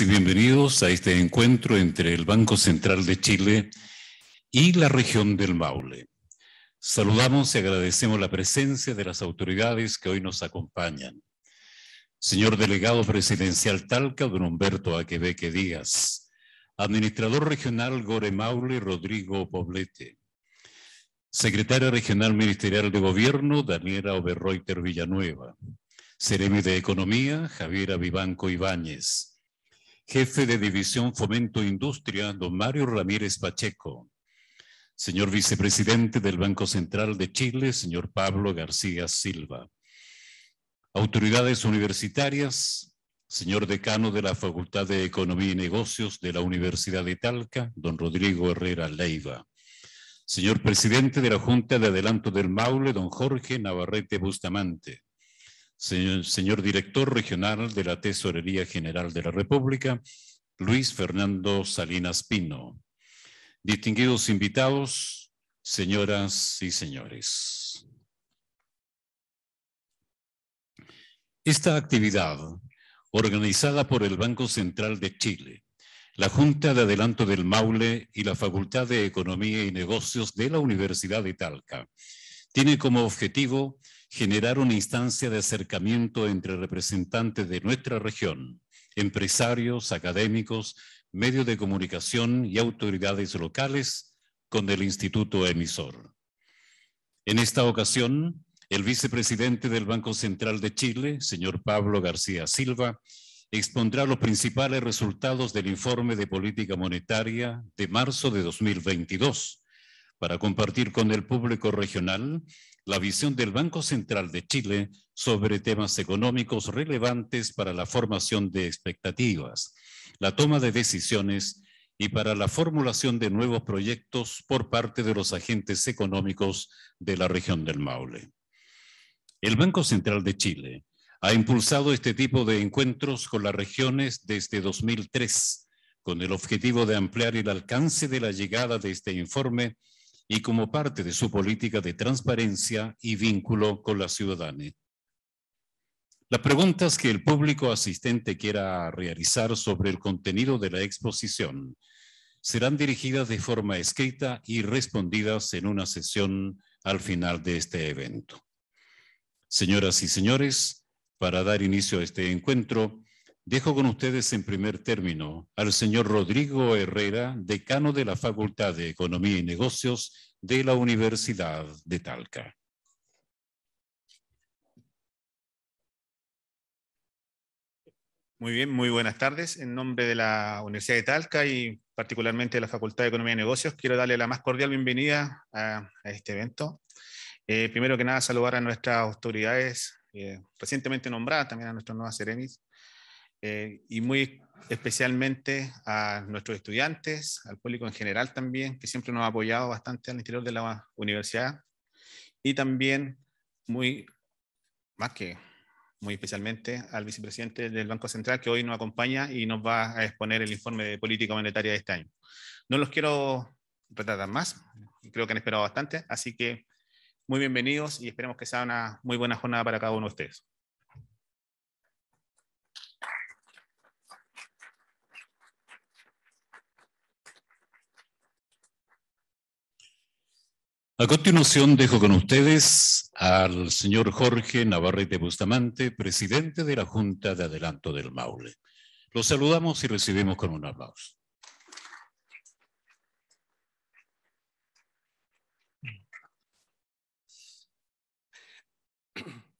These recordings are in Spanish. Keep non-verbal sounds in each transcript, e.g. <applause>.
y bienvenidos a este encuentro entre el Banco Central de Chile y la región del Maule. Saludamos y agradecemos la presencia de las autoridades que hoy nos acompañan. Señor delegado presidencial Talca, don Humberto Aquebeque Díaz. Administrador regional Gore Maule, Rodrigo Poblete. Secretaria regional ministerial de gobierno, Daniela Oberreuter Villanueva. Seremi de Economía, Javier Vivanco Ibáñez jefe de División Fomento Industria, don Mario Ramírez Pacheco. Señor vicepresidente del Banco Central de Chile, señor Pablo García Silva. Autoridades universitarias, señor decano de la Facultad de Economía y Negocios de la Universidad de Talca, don Rodrigo Herrera Leiva. Señor presidente de la Junta de Adelanto del Maule, don Jorge Navarrete Bustamante señor, director regional de la Tesorería General de la República, Luis Fernando Salinas Pino. Distinguidos invitados, señoras y señores. Esta actividad, organizada por el Banco Central de Chile, la Junta de Adelanto del Maule y la Facultad de Economía y Negocios de la Universidad de Talca, tiene como objetivo generar una instancia de acercamiento entre representantes de nuestra región, empresarios, académicos, medios de comunicación y autoridades locales con el instituto emisor. En esta ocasión, el vicepresidente del Banco Central de Chile, señor Pablo García Silva, expondrá los principales resultados del informe de política monetaria de marzo de 2022 para compartir con el público regional la visión del Banco Central de Chile sobre temas económicos relevantes para la formación de expectativas, la toma de decisiones y para la formulación de nuevos proyectos por parte de los agentes económicos de la región del Maule. El Banco Central de Chile ha impulsado este tipo de encuentros con las regiones desde 2003, con el objetivo de ampliar el alcance de la llegada de este informe y como parte de su política de transparencia y vínculo con la ciudadanía. Las preguntas que el público asistente quiera realizar sobre el contenido de la exposición serán dirigidas de forma escrita y respondidas en una sesión al final de este evento. Señoras y señores, para dar inicio a este encuentro, Dejo con ustedes en primer término al señor Rodrigo Herrera, decano de la Facultad de Economía y Negocios de la Universidad de Talca. Muy bien, muy buenas tardes. En nombre de la Universidad de Talca y particularmente de la Facultad de Economía y Negocios, quiero darle la más cordial bienvenida a, este evento. Eh, primero que nada, saludar a nuestras autoridades eh, recientemente nombradas, también a nuestra nueva seremis, eh, y muy especialmente a nuestros estudiantes, al público en general también, que siempre nos ha apoyado bastante al interior de la universidad, y también muy, más que muy especialmente al vicepresidente del Banco Central, que hoy nos acompaña y nos va a exponer el informe de política monetaria de este año. No los quiero retratar más, creo que han esperado bastante, así que muy bienvenidos y esperemos que sea una muy buena jornada para cada uno de ustedes. A continuación dejo con ustedes al señor Jorge Navarrete Bustamante, presidente de la Junta de Adelanto del Maule. Los saludamos y recibimos con un aplauso.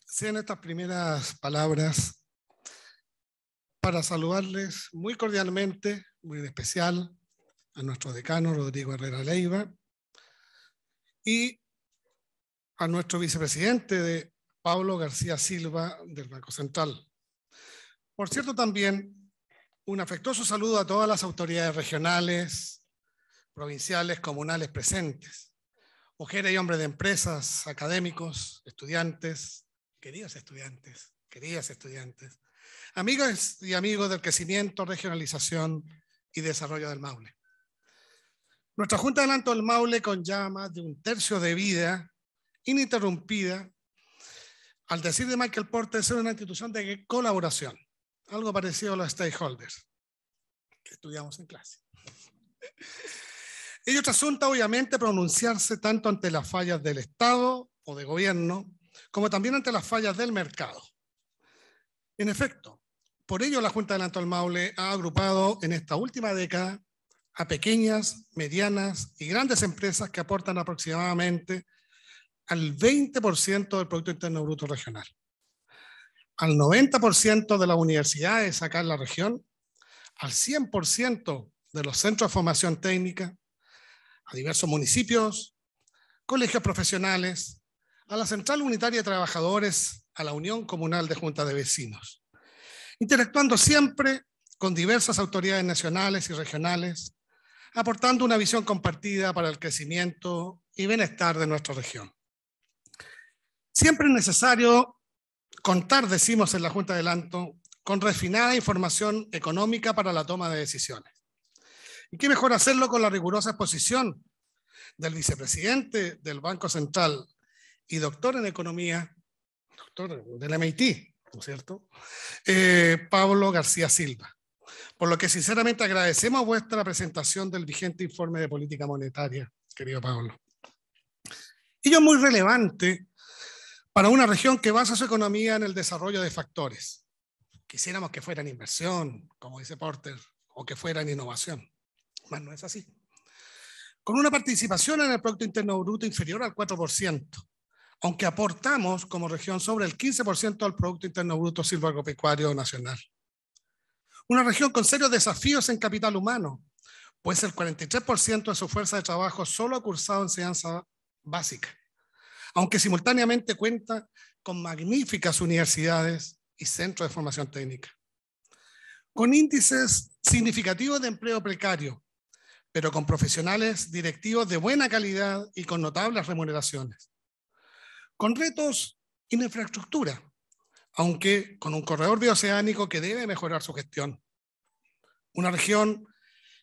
Sean estas primeras palabras para saludarles muy cordialmente, muy en especial a nuestro decano Rodrigo Herrera Leiva, y a nuestro vicepresidente de Pablo García Silva del Banco Central. Por cierto, también un afectuoso saludo a todas las autoridades regionales, provinciales, comunales presentes, mujeres y hombres de empresas, académicos, estudiantes, queridos estudiantes, queridas estudiantes, Amigos y amigos del crecimiento, regionalización y desarrollo del Maule. Nuestra Junta de Adelanto del Maule con llamas de un tercio de vida ininterrumpida, al decir de Michael Porter, es una institución de colaboración, algo parecido a los stakeholders que estudiamos en clase. Ellos asunta, obviamente, pronunciarse tanto ante las fallas del Estado o de gobierno, como también ante las fallas del mercado. En efecto, por ello la Junta de Adelanto del Maule ha agrupado en esta última década a pequeñas, medianas y grandes empresas que aportan aproximadamente al 20% del Producto Interno Bruto Regional, al 90% de las universidades acá en la región, al 100% de los centros de formación técnica, a diversos municipios, colegios profesionales, a la Central Unitaria de Trabajadores, a la Unión Comunal de Junta de Vecinos, interactuando siempre con diversas autoridades nacionales y regionales, aportando una visión compartida para el crecimiento y bienestar de nuestra región. Siempre es necesario contar, decimos en la Junta de Adelanto, con refinada información económica para la toma de decisiones. ¿Y qué mejor hacerlo con la rigurosa exposición del vicepresidente del Banco Central y doctor en economía, doctor del MIT, ¿no es cierto? Eh, Pablo García Silva. Por lo que sinceramente agradecemos vuestra presentación del vigente informe de política monetaria, querido Pablo. Ello es muy relevante para una región que basa su economía en el desarrollo de factores. Quisiéramos que fueran inversión, como dice Porter, o que fueran innovación. Pero no es así. Con una participación en el Producto Interno Bruto inferior al 4%, aunque aportamos como región sobre el 15% al Producto Interno Bruto Silvagropecuario Nacional. Una región con serios desafíos en capital humano, pues el 43% de su fuerza de trabajo solo ha cursado enseñanza básica, aunque simultáneamente cuenta con magníficas universidades y centros de formación técnica. Con índices significativos de empleo precario, pero con profesionales directivos de buena calidad y con notables remuneraciones. Con retos en infraestructura, aunque con un corredor bioceánico que debe mejorar su gestión. Una región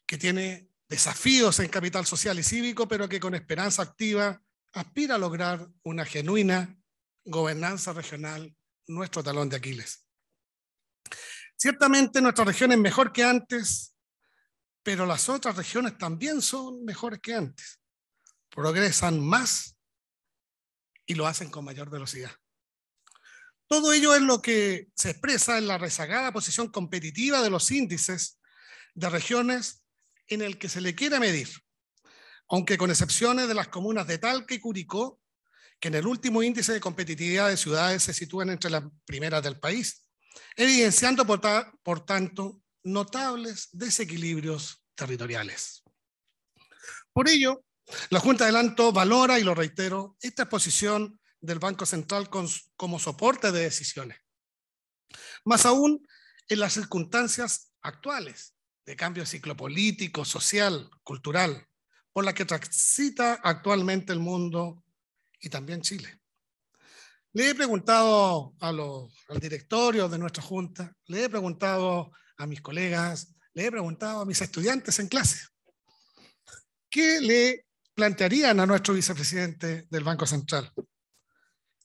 que tiene desafíos en capital social y cívico, pero que con esperanza activa aspira a lograr una genuina gobernanza regional, nuestro talón de Aquiles. Ciertamente nuestra región es mejor que antes, pero las otras regiones también son mejores que antes. Progresan más y lo hacen con mayor velocidad. Todo ello es lo que se expresa en la rezagada posición competitiva de los índices de regiones en el que se le quiera medir, aunque con excepciones de las comunas de Talca y Curicó, que en el último índice de competitividad de ciudades se sitúan entre las primeras del país, evidenciando por, tanto notables desequilibrios territoriales. Por ello, la Junta de Adelanto valora, y lo reitero, esta exposición del Banco Central como soporte de decisiones. Más aún en las circunstancias actuales de cambio ciclopolítico, social, cultural, por la que transita actualmente el mundo y también Chile. Le he preguntado al directorio de nuestra junta, le he preguntado a mis colegas, le he preguntado a mis estudiantes en clase, ¿qué le plantearían a nuestro vicepresidente del Banco Central?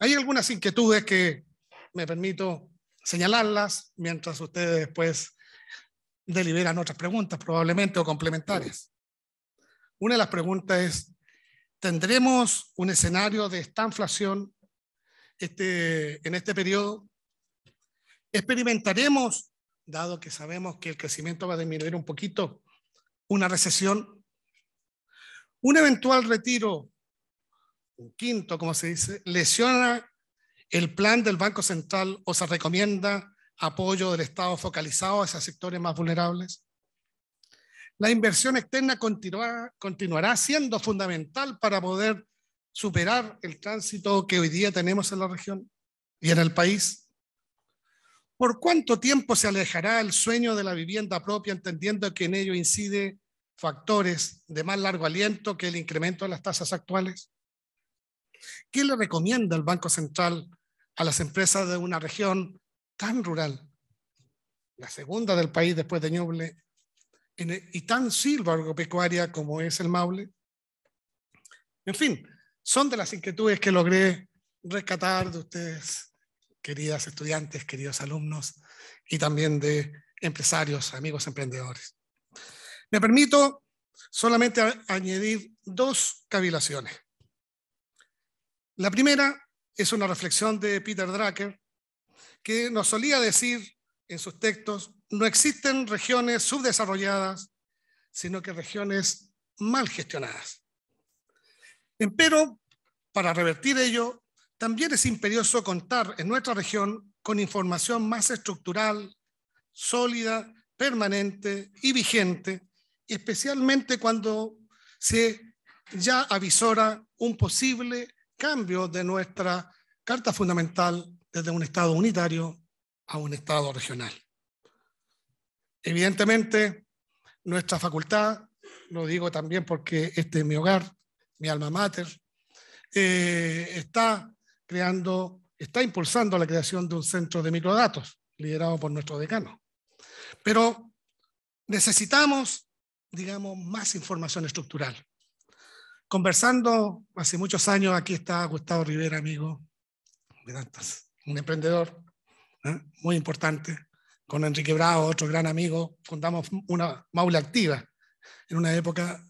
Hay algunas inquietudes que me permito señalarlas mientras ustedes después pues, deliberan otras preguntas, probablemente o complementarias. Una de las preguntas es, ¿tendremos un escenario de estanflación este, en este periodo? ¿Experimentaremos, dado que sabemos que el crecimiento va a disminuir un poquito, una recesión? ¿Un eventual retiro un quinto, como se dice, lesiona el plan del Banco Central o se recomienda apoyo del Estado focalizado a esos sectores más vulnerables? La inversión externa continuará, continuará siendo fundamental para poder superar el tránsito que hoy día tenemos en la región y en el país. ¿Por cuánto tiempo se alejará el sueño de la vivienda propia, entendiendo que en ello incide factores de más largo aliento que el incremento de las tasas actuales? ¿Qué le recomienda el Banco Central a las empresas de una región tan rural? La segunda del país después de Ñuble e-, y tan silva agropecuaria como es el Maule. En fin, son de las inquietudes que logré rescatar de ustedes, queridas estudiantes, queridos alumnos, y también de empresarios, amigos emprendedores. Me permito solamente añadir dos cavilaciones. La primera es una reflexión de Peter Drucker, que nos solía decir en sus textos, no existen regiones subdesarrolladas, sino que regiones mal gestionadas. Em, pero, para revertir ello, también es imperioso contar en nuestra región con información más estructural, sólida, permanente y vigente, especialmente cuando se ya avisora un posible cambio de nuestra Carta Fundamental desde un Estado unitario a un Estado regional. Evidentemente, nuestra facultad, lo digo también porque este es mi hogar, mi alma mater, eh, está creando, está impulsando la creación de un centro de microdatos liderado por nuestro decano. Pero necesitamos, digamos, más información estructural conversando hace muchos años, aquí está Gustavo Rivera, amigo un emprendedor ¿eh? muy importante. Con Enrique Bravo, otro gran amigo, fundamos una maula Activa. En una época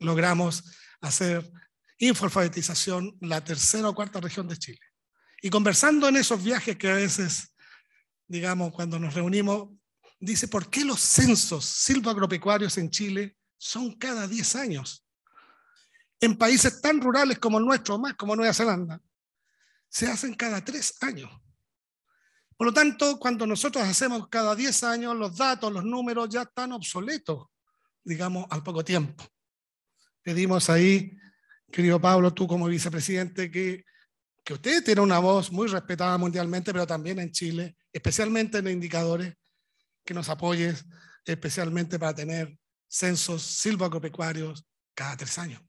logramos hacer informatización la tercera o cuarta región de Chile. Y conversando en esos viajes que a veces, digamos, cuando nos reunimos, dice, ¿por qué los censos silvoagropecuarios en Chile son cada 10 años? en países tan rurales como el nuestro, más como Nueva Zelanda, se hacen cada tres años. Por lo tanto, cuando nosotros hacemos cada diez años, los datos, los números ya están obsoletos, digamos, al poco tiempo. Pedimos ahí, querido Pablo, tú como vicepresidente, que, que usted tiene una voz muy respetada mundialmente, pero también en Chile, especialmente en los indicadores, que nos apoyes especialmente para tener censos silvacopecuarios cada tres años.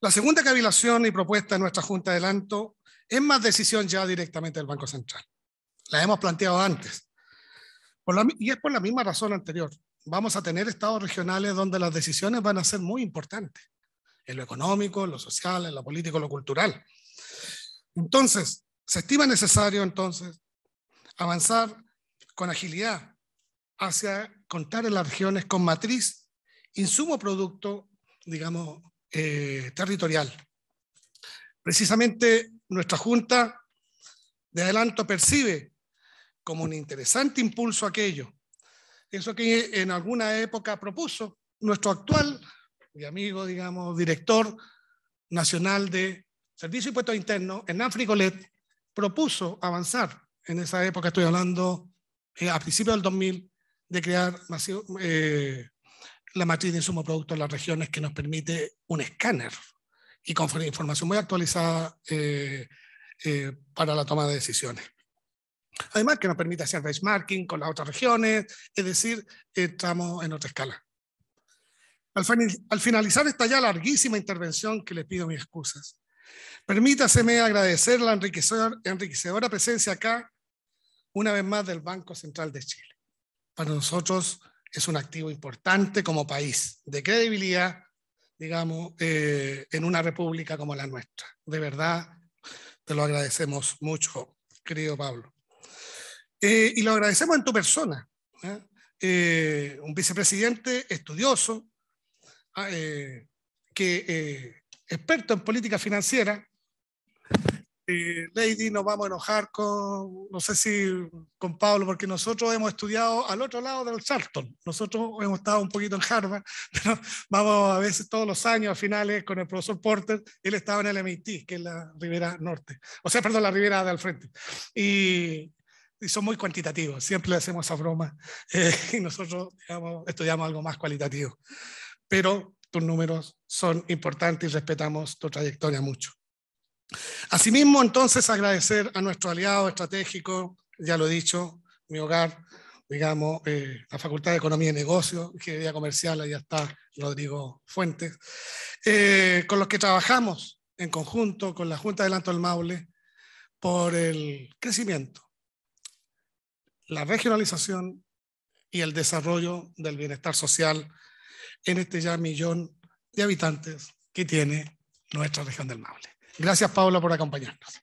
La segunda cavilación y propuesta de nuestra Junta de Adelanto es más decisión ya directamente del Banco Central. La hemos planteado antes. Por y es por la misma razón anterior. Vamos a tener estados regionales donde las decisiones van a ser muy importantes, en lo económico, en lo social, en lo político, en lo cultural. Entonces, se estima necesario entonces avanzar con agilidad hacia contar en las regiones con matriz, insumo producto, digamos, eh, territorial. Precisamente nuestra Junta de Adelanto percibe como un interesante impulso aquello, eso que en alguna época propuso nuestro actual y amigo, digamos, director nacional de Servicio y Interno Internos, África Fricolet, propuso avanzar. En esa época estoy hablando eh, a principios del 2000 de crear más. eh, la matriz de insumo producto en las regiones que nos permite un escáner y con información muy actualizada eh, eh, para la toma de decisiones. Además, que nos permite hacer benchmarking con las otras regiones, es decir, estamos en otra escala. Al, finalizar esta ya larguísima intervención, que les pido mis excusas, permítaseme agradecer la enriquecedora presencia acá, una vez más, del Banco Central de Chile. Para nosotros es un activo importante como país, de credibilidad, digamos, eh, en una república como la nuestra. De verdad, te lo agradecemos mucho, querido Pablo. Eh, y lo agradecemos en tu persona. ¿eh? un vicepresidente estudioso, ah, que experto en política financiera, Lady, nos vamos a enojar con, no sé si con Pablo, porque nosotros hemos estudiado al otro lado del Charlton. Nosotros hemos estado un poquito en Harvard, <laughs> pero vamos a veces todos los años a finales con el profesor Porter. Él estaba en el MIT, que es la Ribera Norte, o sea, perdón, la Ribera del Frente. Y, son muy cuantitativos, siempre le hacemos esa broma. <laughs> Eh, y nosotros, digamos, estudiamos algo más cualitativo. Pero tus números son importantes y respetamos tu trayectoria mucho. Asimismo, entonces, agradecer a nuestro aliado estratégico, ya lo he dicho, mi hogar, digamos, eh, la Facultad de Economía y Negocios, Ingeniería Comercial, allá está Rodrigo Fuentes, eh, con los que trabajamos en conjunto con la Junta de Adelanto del Maule por el crecimiento, la regionalización y el desarrollo del bienestar social en este ya millón de habitantes que tiene nuestra región del Maule. Gracias, Paula, por acompañarnos.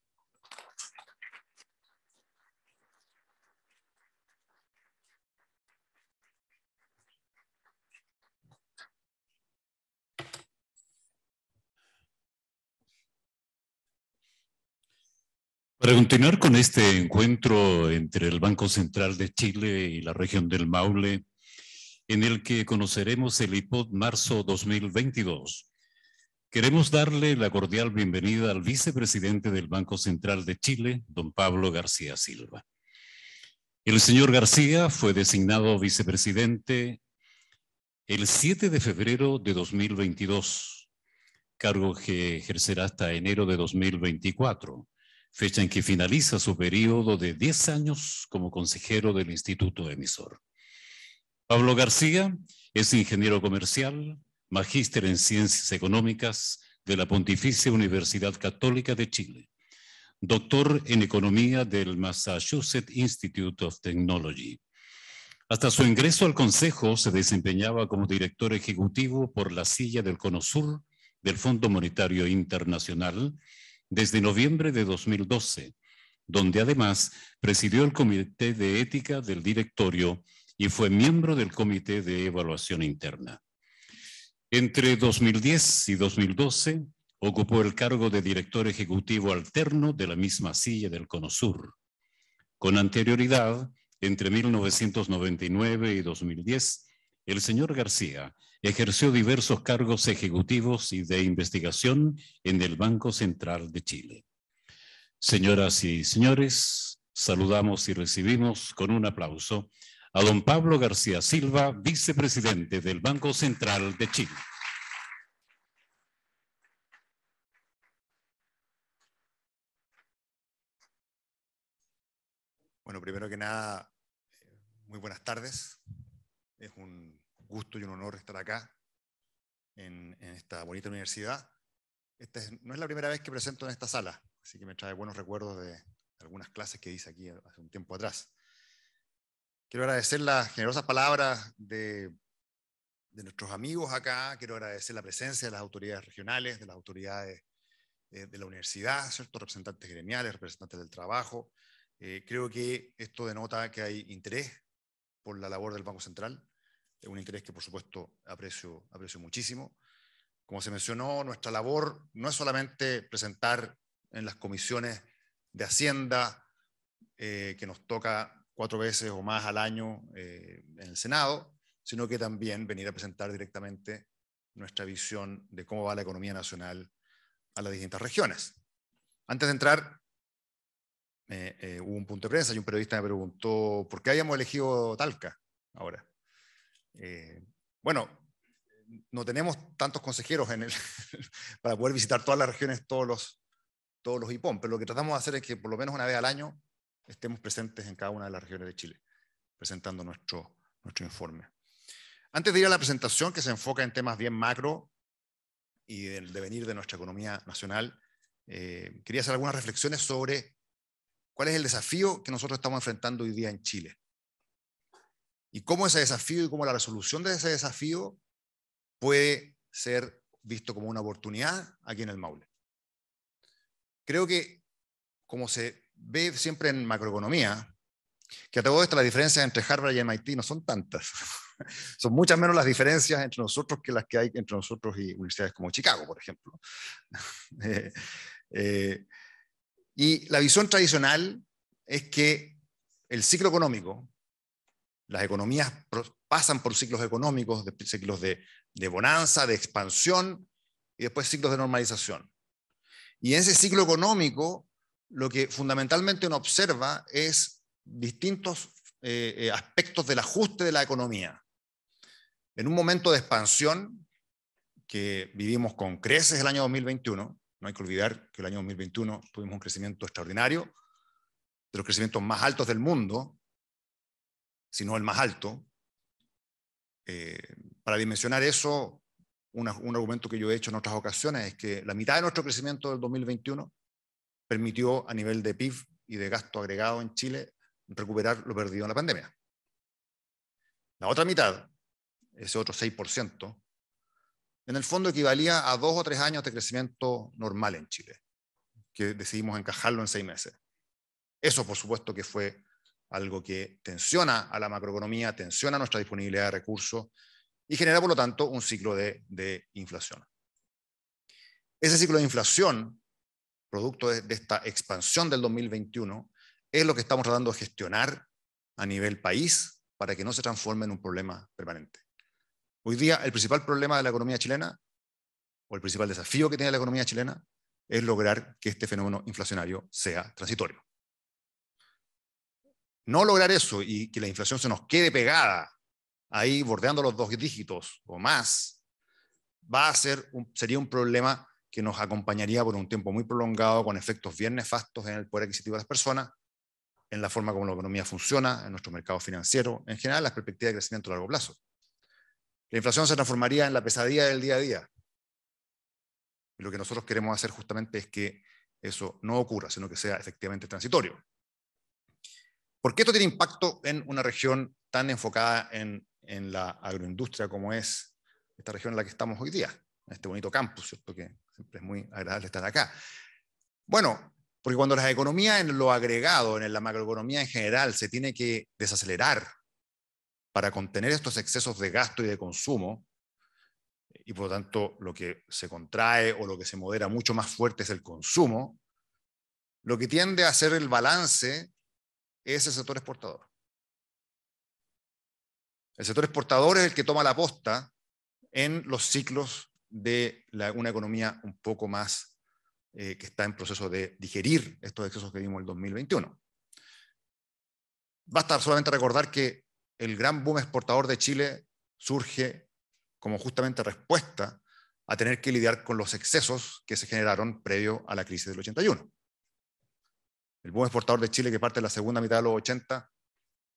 Para continuar con este encuentro entre el Banco Central de Chile y la región del Maule, en el que conoceremos el IPOD marzo 2022, Queremos darle la cordial bienvenida al vicepresidente del Banco Central de Chile, don Pablo García Silva. El señor García fue designado vicepresidente el 7 de febrero de 2022, cargo que ejercerá hasta enero de 2024, fecha en que finaliza su periodo de 10 años como consejero del Instituto Emisor. Pablo García es ingeniero comercial, magíster en Ciencias Económicas de la Pontificia Universidad Católica de Chile, doctor en Economía del Massachusetts Institute of Technology. Hasta su ingreso al Consejo se desempeñaba como director ejecutivo por la silla del CONOSUR, del Fondo Monetario Internacional desde noviembre de 2012, donde además presidió el Comité de Ética del Directorio y fue miembro del Comité de Evaluación Interna. Entre 2010 y 2012 ocupó el cargo de director ejecutivo alterno de la misma silla del CONOSUR. Con anterioridad, entre 1999 y 2010, el señor García ejerció diversos cargos ejecutivos y de investigación en el Banco Central de Chile. Señoras y señores, saludamos y recibimos con un aplauso a don Pablo García Silva, vicepresidente del Banco Central de Chile. Bueno, primero que nada, eh, muy buenas tardes. Es un gusto y un honor estar acá en, esta bonita universidad. Esta no es la primera vez que presento en esta sala, así que me trae buenos recuerdos de algunas clases que hice aquí hace un tiempo atrás. Quiero agradecer las generosas palabras de, nuestros amigos acá, quiero agradecer la presencia de las autoridades regionales, de las autoridades eh, de la universidad, ciertos representantes gremiales, representantes del trabajo. Eh, creo que esto denota que hay interés por la labor del Banco Central, un interés que por supuesto aprecio, aprecio muchísimo. Como se mencionó, nuestra labor no es solamente presentar en las comisiones de Hacienda eh, que nos toca cuatro veces o más al año eh, en el Senado, sino que también venir a presentar directamente nuestra visión de cómo va la economía nacional a las distintas regiones. Antes de entrar, eh, eh, hubo un punto de prensa y un periodista me preguntó por qué habíamos elegido Talca ahora. bueno, no tenemos tantos consejeros en el <laughs> para poder visitar todas las regiones, todos los, todos los pero lo que tratamos de hacer es que por lo menos una vez al año estemos presentes en cada una de las regiones de Chile, presentando nuestro, nuestro informe. Antes de ir a la presentación, que se enfoca en temas bien macro y del devenir de nuestra economía nacional, eh, quería hacer algunas reflexiones sobre cuál es el desafío que nosotros estamos enfrentando hoy día en Chile. Y cómo ese desafío y cómo la resolución de ese desafío puede ser visto como una oportunidad aquí en el Maule. Creo que como se ve siempre en macroeconomía, que a todo esto las diferencias entre Harvard y MIT no son tantas. <laughs> son muchas menos las diferencias entre nosotros que las que hay entre nosotros y universidades como Chicago, por ejemplo. <laughs> Eh, eh, y la visión tradicional es que el ciclo económico, las economías pasan por ciclos económicos, de, ciclos de, de bonanza, de expansión y después ciclos de normalización. Y en ese ciclo económico lo que fundamentalmente uno observa es distintos eh, eh, aspectos del ajuste de la economía. En un momento de expansión que vivimos con creces el año 2021, no hay que olvidar que el año 2021 tuvimos un crecimiento extraordinario, de los crecimientos más altos del mundo, si no el más alto. Eh, para dimensionar eso, un argumento que yo he hecho en otras ocasiones es que la mitad de nuestro crecimiento del 2021 permitió a nivel de PIB y de gasto agregado en Chile recuperar lo perdido en la pandemia. La otra mitad, ese otro 6%, en el fondo equivalía a dos o tres años de crecimiento normal en Chile, que decidimos encajarlo en seis meses. Eso, por supuesto, que fue algo que tensiona a la macroeconomía, tensiona nuestra disponibilidad de recursos y genera, por lo tanto, un ciclo de, de inflación. Ese ciclo de inflación producto de, esta expansión del 2021, es lo que estamos tratando de gestionar a nivel país para que no se transforme en un problema permanente. Hoy día el principal problema de la economía chilena, o el principal desafío que tiene la economía chilena, es lograr que este fenómeno inflacionario sea transitorio. No lograr eso y que la inflación se nos quede pegada ahí bordeando los dos dígitos o más, va a ser sería un problema que nos acompañaría por un tiempo muy prolongado, con efectos bien nefastos en el poder adquisitivo de las personas, en la forma como la economía funciona, en nuestro mercado financiero, en general las perspectivas de crecimiento a largo plazo. La inflación se transformaría en la pesadilla del día a día. Y lo que nosotros queremos hacer justamente es que eso no ocurra, sino que sea efectivamente transitorio. ¿Por qué esto tiene impacto en una región tan enfocada en, en la agroindustria como es esta región en la que estamos hoy día, en este bonito campus, ¿cierto? Que es muy agradable estar acá. Bueno, porque cuando las economías en lo agregado, en la macroeconomía en general, se tiene que desacelerar para contener estos excesos de gasto y de consumo, y por lo tanto lo que se contrae o lo que se modera mucho más fuerte es el consumo, lo que tiende a hacer el balance es el sector exportador. El sector exportador es el que toma la posta en los ciclos de una economía un poco más eh, que está en proceso de digerir estos excesos que vimos en el 2021. Basta solamente recordar que el gran boom exportador de Chile surge como justamente respuesta a tener que lidiar con los excesos que se generaron previo a la crisis del 81. El boom exportador de Chile que parte de la segunda mitad de los 80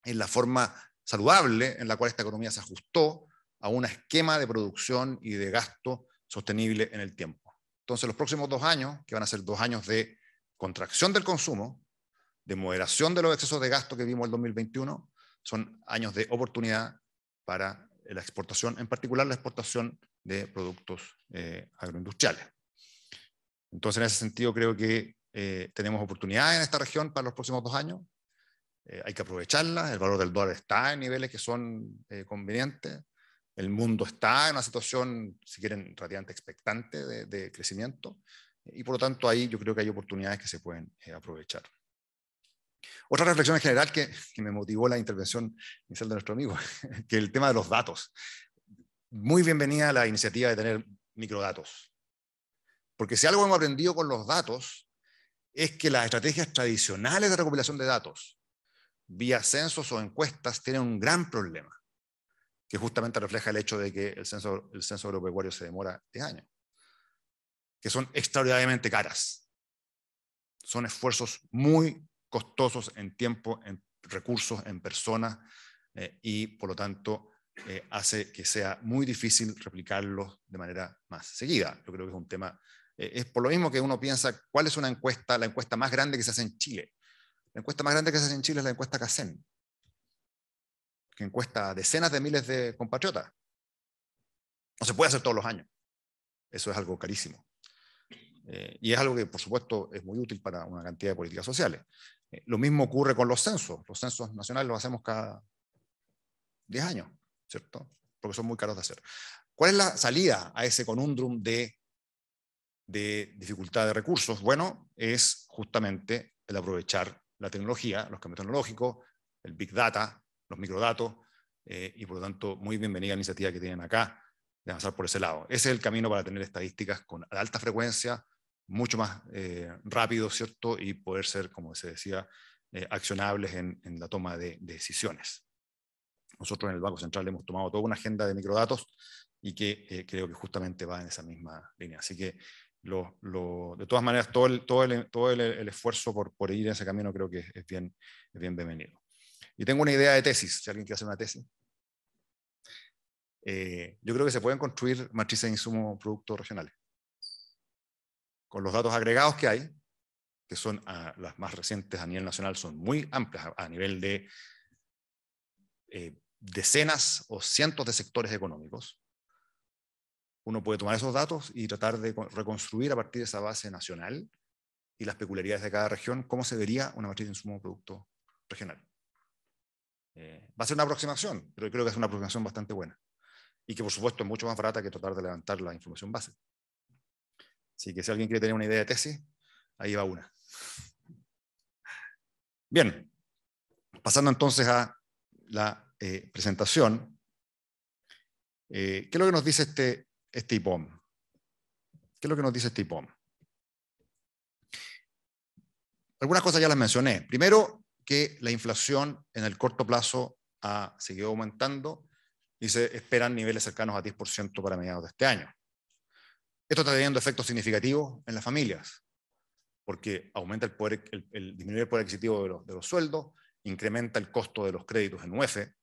en la forma saludable en la cual esta economía se ajustó a un esquema de producción y de gasto sostenible en el tiempo. Entonces, los próximos dos años, que van a ser dos años de contracción del consumo, de moderación de los excesos de gasto que vimos el 2021, son años de oportunidad para la exportación, en particular la exportación de productos eh, agroindustriales. Entonces, en ese sentido, creo que eh, tenemos oportunidad en esta región para los próximos dos años. Eh, hay que aprovecharlas. El valor del dólar está en niveles que son convenientes el mundo está en una situación, si quieren, radiante, expectante de, crecimiento, y por lo tanto ahí yo creo que hay oportunidades que se pueden eh, aprovechar. Otra reflexión en general que, me motivó la intervención inicial de nuestro amigo, <laughs> que el tema de los datos. Muy bienvenida la iniciativa de tener microdatos. Porque si algo hemos aprendido con los datos es que las estrategias tradicionales de recopilación de datos, vía censos o encuestas, tienen un gran problema que justamente refleja el hecho de que el censo, el censo agropecuario se demora 10 años, que son extraordinariamente caras. Son esfuerzos muy costosos en tiempo, en recursos, en personas, eh, y por lo tanto eh, hace que sea muy difícil replicarlos de manera más seguida. Yo creo que es un tema, eh, es por lo mismo que uno piensa, ¿cuál es una encuesta, la encuesta más grande que se hace en Chile? La encuesta más grande que se hace en Chile es la encuesta CACEN, encuesta a decenas de miles de compatriotas. No se puede hacer todos los años. Eso es algo carísimo. Eh, y es algo que, por supuesto, es muy útil para una cantidad de políticas sociales. Eh, lo mismo ocurre con los censos. Los censos nacionales los hacemos cada 10 años, ¿cierto? Porque son muy caros de hacer. ¿Cuál es la salida a ese conundrum de, de dificultad de recursos? Bueno, es justamente el aprovechar la tecnología, los cambios tecnológicos, el big data, los microdatos, eh, y por lo tanto, muy bienvenida la iniciativa que tienen acá de avanzar por ese lado. Ese es el camino para tener estadísticas con alta frecuencia, mucho más eh, rápido, ¿cierto? Y poder ser, como se decía, eh, accionables en, la toma de, decisiones. Nosotros en el Banco Central hemos tomado toda una agenda de microdatos y que creo que justamente va en esa misma línea. Así que de todas maneras, todo el, todo el, esfuerzo por, por, ir en ese camino creo que es, bien, es bien bienvenido. Y tengo una idea de tesis, si alguien quiere hacer una tesis. Eh, yo creo que se pueden construir matrices de insumos productos regionales. Con los datos agregados que hay, que son ah, las más recientes a nivel nacional, son muy amplias a, nivel de eh, decenas o cientos de sectores económicos. Uno puede tomar esos datos y tratar de reconstruir a partir de esa base nacional y las peculiaridades de cada región, cómo se vería una matriz de insumo producto regional. Eh, va a ser una aproximación, pero creo que es una aproximación bastante buena. Y que por supuesto es mucho más barata que tratar de levantar la información base. Así que si alguien quiere tener una idea de tesis, ahí va una. Bien, pasando entonces a la eh, presentación. Eh, ¿Qué es lo que nos dice este, este IPOM? ¿Qué es lo que nos dice este IPOM? Algunas cosas ya las mencioné. Primero, que la inflación en el corto plazo ha seguido aumentando y se esperan niveles cercanos a 10% para mediados de este año. Esto está teniendo efectos significativos en las familias, porque aumenta el poder, el, disminuye el poder adquisitivo de los, sueldos, incrementa el costo de los créditos en UF, e e,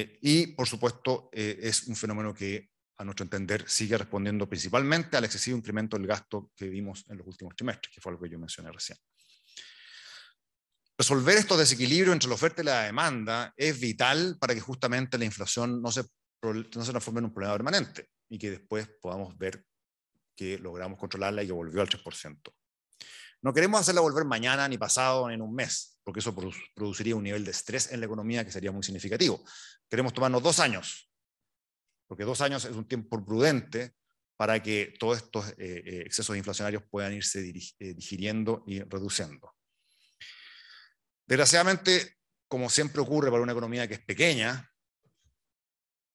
eh, y por supuesto eh, es un fenómeno que a nuestro entender sigue respondiendo principalmente al excesivo incremento del gasto que vimos en los últimos trimestres, que fue lo que yo mencioné recién. Resolver estos desequilibrios entre la oferta y la demanda es vital para que justamente la inflación no se, no se transforme en un problema permanente y que después podamos ver que logramos controlarla y que volvió al 3%. No queremos hacerla volver mañana, ni pasado, en un mes, porque eso produciría un nivel de estrés en la economía que sería muy significativo. Queremos tomarnos dos años, porque dos años es un tiempo prudente para que todos estos eh, eh, excesos inflacionarios puedan irse eh, digiriendo y reduciendo. Desgraciadamente, como siempre ocurre para una economía que es pequeña,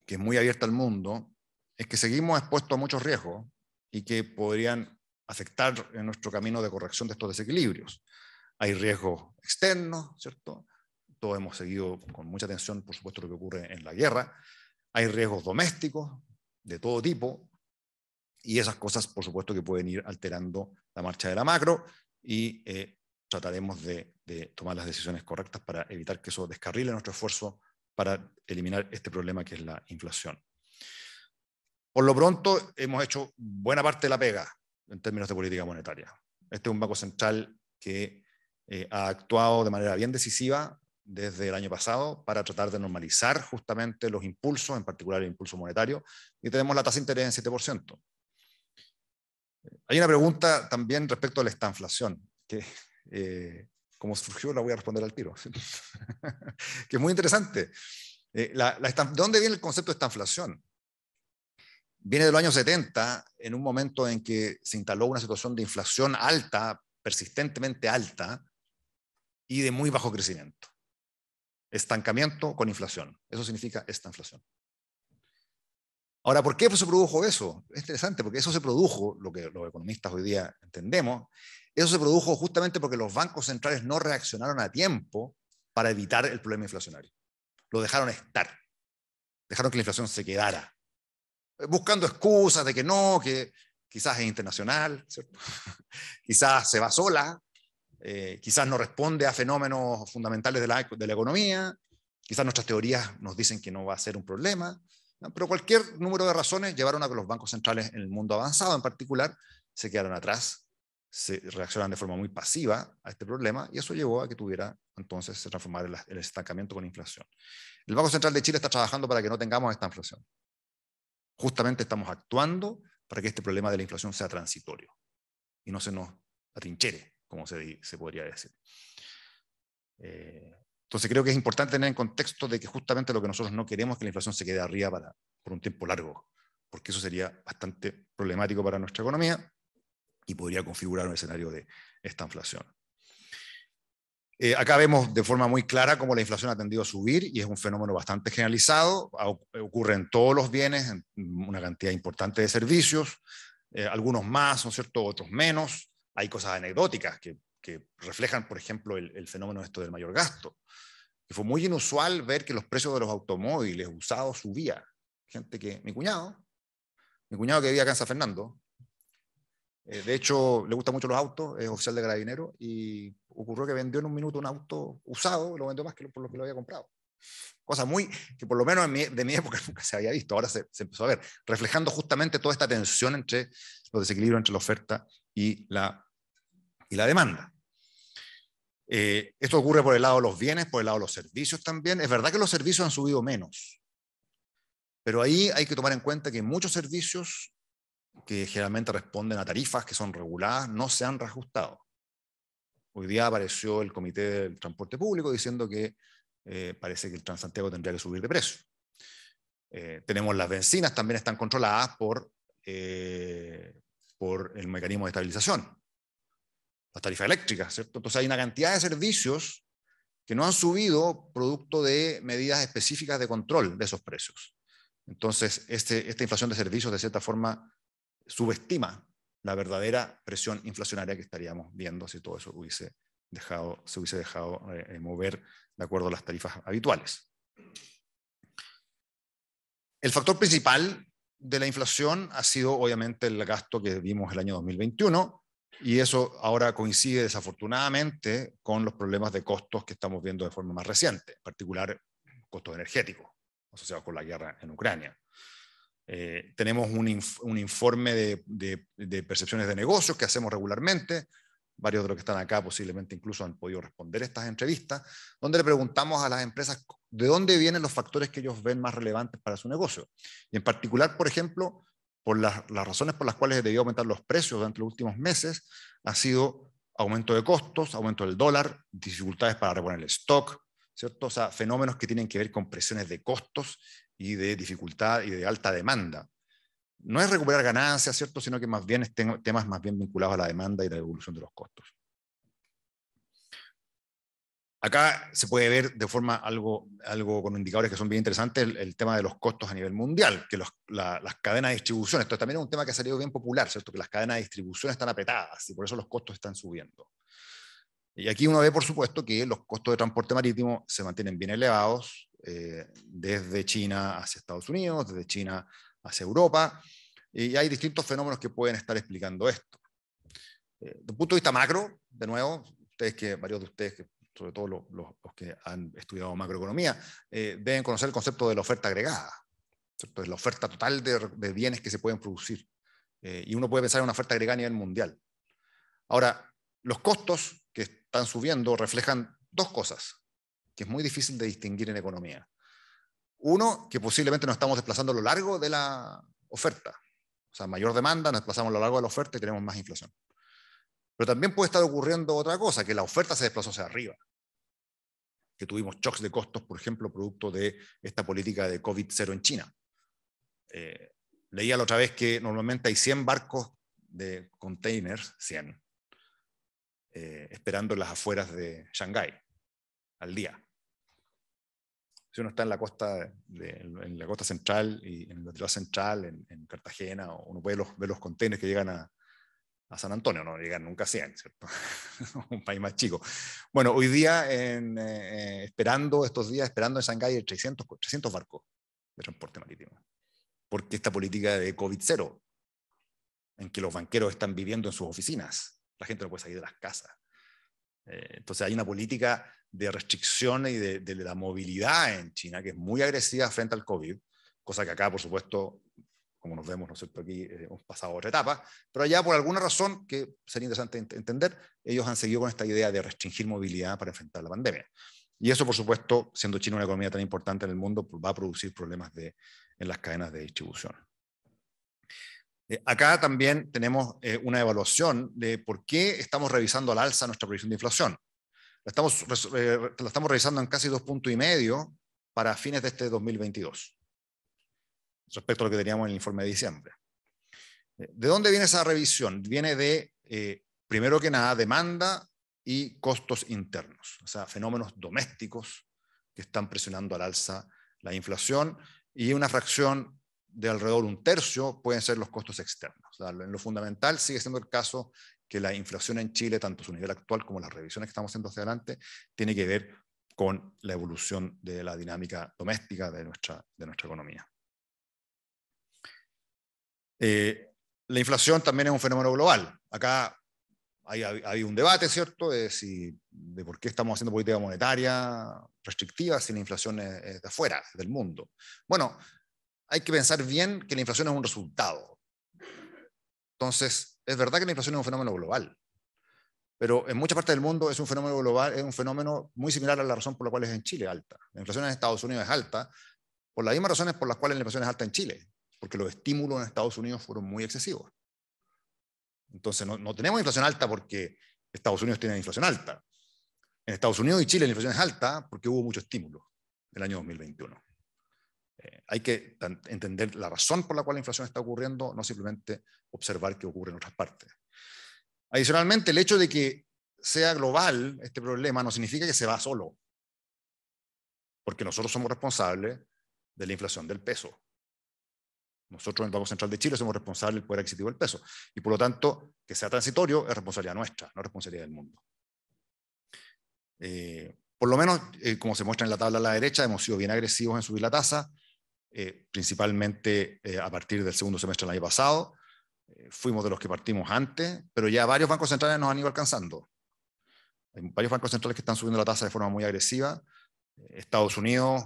que es muy abierta al mundo, es que seguimos expuestos a muchos riesgos y que podrían afectar en nuestro camino de corrección de estos desequilibrios. Hay riesgos externos, ¿cierto? Todos hemos seguido con mucha atención, por supuesto, lo que ocurre en la guerra. Hay riesgos domésticos de todo tipo y esas cosas, por supuesto, que pueden ir alterando la marcha de la macro y eh, trataremos de, tomar las decisiones correctas para evitar que eso descarrile nuestro esfuerzo para eliminar este problema que es la inflación. Por lo pronto, hemos hecho buena parte de la pega en términos de política monetaria. Este es un Banco Central que eh, ha actuado de manera bien decisiva desde el año pasado para tratar de normalizar justamente los impulsos, en particular el impulso monetario, y tenemos la tasa de interés en 7%. Hay una pregunta también respecto a la estanflación, que eh, como surgió, la voy a responder al tiro. <laughs> que es muy interesante. Eh, ¿De dónde viene el concepto de estanflación? Viene de los años 70, en un momento en que se instaló una situación de inflación alta, persistentemente alta, y de muy bajo crecimiento. Estancamiento con inflación. Eso significa esta inflación. Ahora, ¿por qué se produjo eso? Es interesante, porque eso se produjo, lo que los economistas hoy día entendemos, eso se produjo justamente porque los bancos centrales no reaccionaron a tiempo para evitar el problema inflacionario. Lo dejaron estar. Dejaron que la inflación se quedara. Eh, buscando excusas de que no, que quizás es internacional, <laughs> quizás se va sola, eh, quizás no responde a fenómenos fundamentales de la, de la economía, quizás nuestras teorías nos dicen que no va a ser un problema, pero cualquier número de razones llevaron a que los bancos centrales en el mundo avanzado en particular se quedaron atrás se reaccionan de forma muy pasiva a este problema y eso llevó a que tuviera entonces se transformara el, el estancamiento con inflación. El Banco Central de Chile está trabajando para que no tengamos esta inflación. Justamente estamos actuando para que este problema de la inflación sea transitorio y no se nos atrinchere, como se, podría decir. Eh, entonces creo que es importante tener en contexto de que justamente lo que nosotros no queremos es que la inflación se quede arriba por un tiempo largo, porque eso sería bastante problemático para nuestra economía y podría configurar un escenario de esta inflación. Eh, acá vemos de forma muy clara cómo la inflación ha tendido a subir y es un fenómeno bastante generalizado. Ocurre en todos los bienes, en una cantidad importante de servicios, eh, algunos más, ¿no cierto?, otros menos. Hay cosas anecdóticas que, que reflejan, por ejemplo, el, el fenómeno esto del mayor gasto. fue muy inusual ver que los precios de los automóviles usados subían. Gente que, mi cuñado, mi cuñado que vivía acá en San Fernando, eh, de hecho, le gustan mucho los autos, es oficial de carabinero y ocurrió que vendió en un minuto un auto usado, lo vendió más que por lo que lo había comprado. Cosa muy, que por lo menos de mi <laughs> época nunca se había visto, ahora se, empezó a ver, reflejando justamente toda esta tensión entre los desequilibrios entre la oferta y la, y la demanda. Eh, esto ocurre por el lado de los bienes, por el lado de los servicios también. Es verdad que los servicios han subido menos, pero ahí hay que tomar en cuenta que muchos servicios que generalmente responden a tarifas que son reguladas, no se han reajustado. Hoy día apareció el Comité del Transporte Público diciendo que eh, parece que el Transantiago tendría que subir de precio. Eh, tenemos las bencinas, también están controladas por, eh, por el mecanismo de estabilización, las tarifas eléctricas, ¿cierto? Entonces hay una cantidad de servicios que no han subido producto de medidas específicas de control de esos precios. Entonces, este, esta inflación de servicios, de cierta forma, subestima la verdadera presión inflacionaria que estaríamos viendo si todo eso hubiese dejado, se hubiese dejado eh, eh, mover de acuerdo a las tarifas habituales. El factor principal de la inflación ha sido obviamente el gasto que vimos el año 2021 y eso ahora coincide desafortunadamente con los problemas de costos que estamos viendo de forma más reciente, en particular costos energéticos asociados con la guerra en Ucrania. Eh, tenemos un, un informe de, de, percepciones de negocios que hacemos regularmente. Varios de los que están acá posiblemente incluso han podido responder estas entrevistas, donde le preguntamos a las empresas de dónde vienen los factores que ellos ven más relevantes para su negocio. Y en particular, por ejemplo, por las, las razones por las cuales debió aumentar los precios durante los últimos meses, ha sido aumento de costos, aumento del dólar, dificultades para reponer el stock, ciertos fenómenos que tienen que ver con presiones de costos y de dificultad y de alta demanda. No es recuperar ganancias, ¿cierto? Sino que más bien estén temas más bien vinculados a la demanda y la evolución de los costos. Acá se puede ver de forma algo, algo con indicadores que son bien interesantes el, tema de los costos a nivel mundial, que las cadenas de distribución, esto también es un tema que ha salido bien popular, ¿cierto? Que las cadenas de distribución están apretadas y por eso los costos están subiendo. Y aquí uno ve, por supuesto, que los costos de transporte marítimo se mantienen bien elevados, eh, desde China hacia Estados Unidos, desde China hacia Europa, y hay distintos fenómenos que pueden estar explicando esto. Eh, desde un punto de vista macro, de nuevo, ustedes que, varios de ustedes, sobre todo los, que han estudiado macroeconomía, eh, deben conocer el concepto de la oferta agregada, la oferta total de, de, bienes que se pueden producir. y uno puede pensar en una oferta agregada a nivel mundial. Ahora, los costos que están subiendo reflejan dos cosas que es muy difícil de distinguir en economía. Uno, que posiblemente nos estamos desplazando a lo largo de la oferta. O sea, mayor demanda, nos desplazamos a lo largo de la oferta y tenemos más inflación. Pero también puede estar ocurriendo otra cosa, que la oferta se desplazó hacia arriba. Que tuvimos shocks de costos, por ejemplo, producto de esta política de COVID-0 en China. Eh, leía la otra vez que normalmente hay 100 barcos de containers, 100, eh, esperando en las afueras de Shanghái al día si uno está en la costa, en la costa central y en el ciudad central, en, Cartagena, uno puede los, ver los contenedores que llegan a, San Antonio, no llegan nunca a ¿cierto? <laughs> Un país más chico. Bueno, hoy día, en, eh, eh, esperando, estos días, esperando en Shanghái, 300, 300 barcos de transporte marítimo. Porque esta política de COVID-0, en que los banqueros están viviendo en sus oficinas, la gente no puede salir de las casas. Eh, entonces hay una política de restricciones y de, la movilidad en China que es muy agresiva frente al COVID, cosa que acá, por supuesto, como nos vemos, ¿no Aquí eh, hemos pasado a otra etapa, pero allá por alguna razón que sería interesante entender, ellos han seguido con esta idea de restringir movilidad para enfrentar la pandemia. Y eso, por supuesto, siendo China una economía tan importante en el mundo, va a producir problemas en las cadenas de distribución. Eh, acá también tenemos eh, una evaluación de por qué estamos revisando al alza nuestra previsión de inflación. La estamos, eh, estamos revisando en casi dos puntos y medio para fines de este 2022, respecto a lo que teníamos en el informe de diciembre. ¿De dónde viene esa revisión? Viene de, primero que nada, demanda y costos internos, o sea, fenómenos domésticos que están presionando al alza la inflación y una fracción de alrededor un tercio pueden ser los costos externos. en lo fundamental sigue siendo el caso que la inflación en Chile, tanto su nivel actual como las revisiones que estamos haciendo hacia adelante, tiene que ver con la evolución de la dinámica doméstica de nuestra, de nuestra economía. Eh, la inflación también es un fenómeno global. Acá hay, un debate, ¿cierto?, de, si, de por qué estamos haciendo política monetaria restrictiva si la inflación es, es de afuera, del mundo. Bueno, hay que pensar bien que la inflación es un resultado. Entonces, es verdad que la inflación es un fenómeno global, pero en muchas partes del mundo es un fenómeno global, es un fenómeno muy similar a la razón por la cual es en Chile alta. La inflación en Estados Unidos es alta, por las mismas razones por las cuales la inflación es alta en Chile, porque los estímulos en Estados Unidos fueron muy excesivos. Entonces, no, no tenemos inflación alta porque Estados Unidos tiene inflación alta. En Estados Unidos y Chile la inflación es alta porque hubo mucho estímulo en el año 2021. Eh, hay que entender la razón por la cual la inflación está ocurriendo, no simplemente observar qué ocurre en otras partes. Adicionalmente, el hecho de que sea global este problema no significa que se va solo, porque nosotros somos responsables de la inflación del peso. Nosotros en el Banco Central de Chile somos responsables del poder adquisitivo del peso. Y por lo tanto, que sea transitorio es responsabilidad nuestra, no responsabilidad del mundo. Eh, por lo menos, eh, como se muestra en la tabla a la derecha, hemos sido bien agresivos en subir la tasa. Eh, principalmente eh, a partir del segundo semestre del año pasado. Eh, fuimos de los que partimos antes, pero ya varios bancos centrales nos han ido alcanzando. Hay varios bancos centrales que están subiendo la tasa de forma muy agresiva. Estados Unidos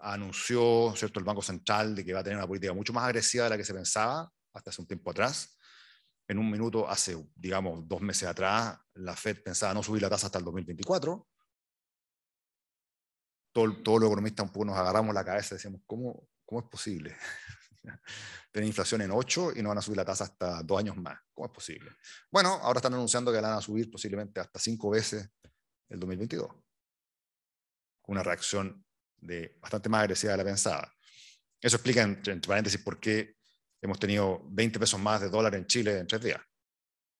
anunció, ¿cierto?, el Banco Central de que va a tener una política mucho más agresiva de la que se pensaba hasta hace un tiempo atrás. En un minuto, hace, digamos, dos meses atrás, la Fed pensaba no subir la tasa hasta el 2024 todos todo los economistas un poco nos agarramos la cabeza y decimos, ¿cómo, cómo es posible? <laughs> Tener inflación en 8 y no van a subir la tasa hasta dos años más. ¿Cómo es posible? Bueno, ahora están anunciando que la van a subir posiblemente hasta cinco veces el 2022. Una reacción de, bastante más agresiva de la pensada. Eso explica, entre, paréntesis, por qué hemos tenido 20 pesos más de dólar en Chile en tres días.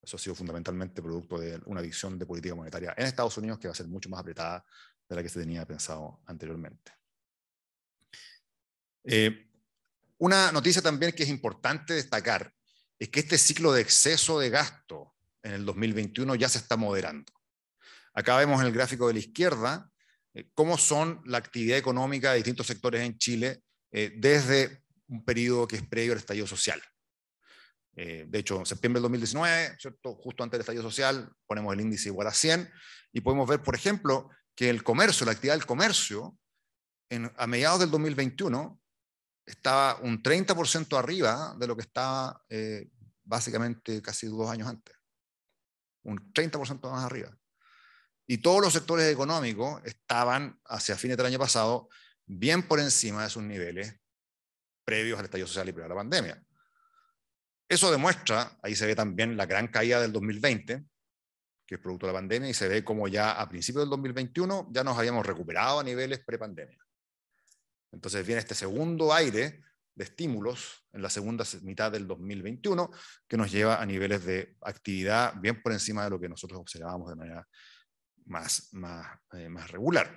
Eso ha sido fundamentalmente producto de una visión de política monetaria en Estados Unidos que va a ser mucho más apretada de la que se tenía pensado anteriormente. Eh, una noticia también que es importante destacar es que este ciclo de exceso de gasto en el 2021 ya se está moderando. Acá vemos en el gráfico de la izquierda eh, cómo son la actividad económica de distintos sectores en Chile eh, desde un periodo que es previo al estallido social. de hecho, en septiembre del 2019, justo antes del estallido social, ponemos el índice igual a 100 y podemos ver, por ejemplo, que el comercio, la actividad del comercio, en, a mediados del 2021 estaba un 30% arriba de lo que estaba eh, básicamente casi dos años antes. Un 30% más arriba. Y todos los sectores económicos estaban hacia fines del año pasado bien por encima de sus niveles previos al estallido social y previo a la pandemia. Eso demuestra, ahí se ve también la gran caída del 2020, que es producto de la pandemia, y se ve como ya a principios del 2021 ya nos habíamos recuperado a niveles prepandemia. Entonces viene este segundo aire de estímulos en la segunda mitad del 2021 que nos lleva a niveles de actividad bien por encima de lo que nosotros observábamos de manera más, más, eh, más regular.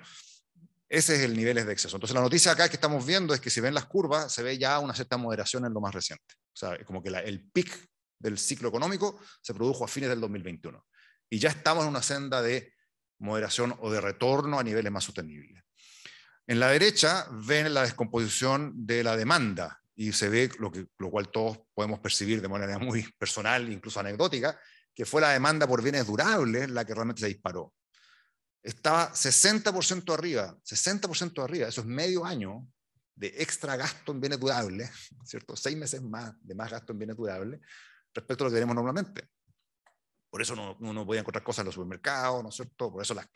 Ese es el nivel de exceso. Entonces la noticia acá que estamos viendo es que si ven las curvas, se ve ya una cierta moderación en lo más reciente. O sea, como que el pic del ciclo económico se produjo a fines del 2021 y ya estamos en una senda de moderación o de retorno a niveles más sostenibles. En la derecha ven la descomposición de la demanda y se ve lo, que, lo cual todos podemos percibir de manera muy personal, incluso anecdótica, que fue la demanda por bienes durables la que realmente se disparó. Estaba 60% arriba, 60% arriba, eso es medio año de extra gasto en bienes durables, ¿cierto? Seis meses más de más gasto en bienes durables respecto a lo que tenemos normalmente. Por eso no, podía encontrar cosas en los supermercados, ¿no es cierto? Por eso las,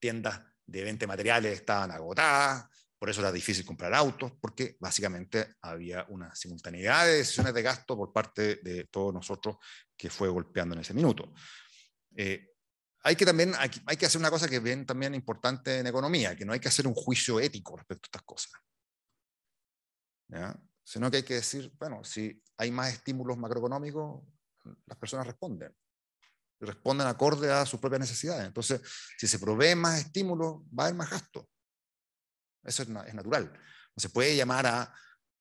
tiendas de venta de materiales estaban agotadas, por eso era difícil comprar autos, porque básicamente había una simultaneidad de decisiones de gasto por parte de todos nosotros que fue golpeando en ese minuto. Eh, hay que también hay, que hacer una cosa que es bien también importante en economía, que no hay que hacer un juicio ético respecto a estas cosas. Sino que hay que decir, bueno, si hay más estímulos macroeconómicos, las personas responden respondan acorde a sus propias necesidades. Entonces, si se provee más estímulos, va a haber más gasto. Eso es, natural. No se puede llamar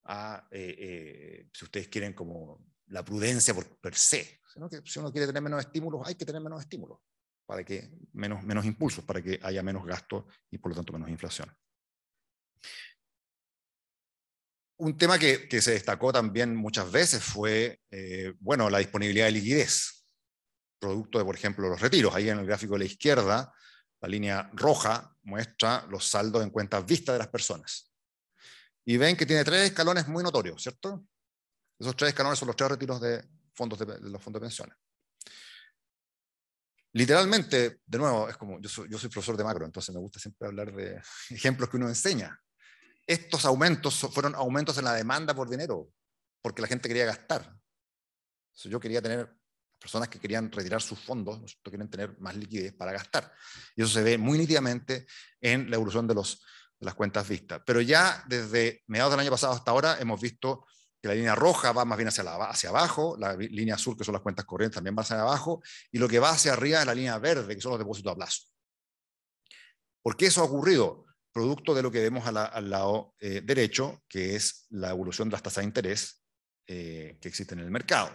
a, eh, eh, si ustedes quieren, como la prudencia por per se, si uno quiere tener menos estímulos, hay que tener menos estímulos para que menos, menos impulsos, para que haya menos gasto y por lo tanto menos inflación. Un tema que, que se destacó también muchas veces fue, eh, bueno, la disponibilidad de liquidez producto de, por ejemplo, los retiros. Ahí en el gráfico de la izquierda, la línea roja muestra los saldos en cuentas vistas de las personas. Y ven que tiene tres escalones muy notorios, ¿cierto? Esos tres escalones son los tres retiros de, fondos de, los fondos de pensiones. Literalmente, de nuevo, es como yo soy, profesor de macro, entonces me gusta siempre hablar de <laughs> ejemplos que uno enseña. Estos aumentos fueron aumentos en la demanda por dinero, porque la gente quería gastar. yo quería tener personas que querían retirar sus fondos, ¿no quieren tener más liquidez para gastar. Y eso se ve muy nítidamente en la evolución de, las cuentas vistas. Pero ya desde mediados del año pasado hasta ahora hemos visto que la línea roja va más bien hacia, abajo, la línea azul, que son las cuentas corrientes, también va hacia abajo, y lo que va hacia arriba es la línea verde, que son los depósitos a plazo. ¿Por qué eso ha ocurrido? Producto de lo que vemos al lado eh, derecho, que es la evolución de las tasas de interés eh, que existen en el mercado.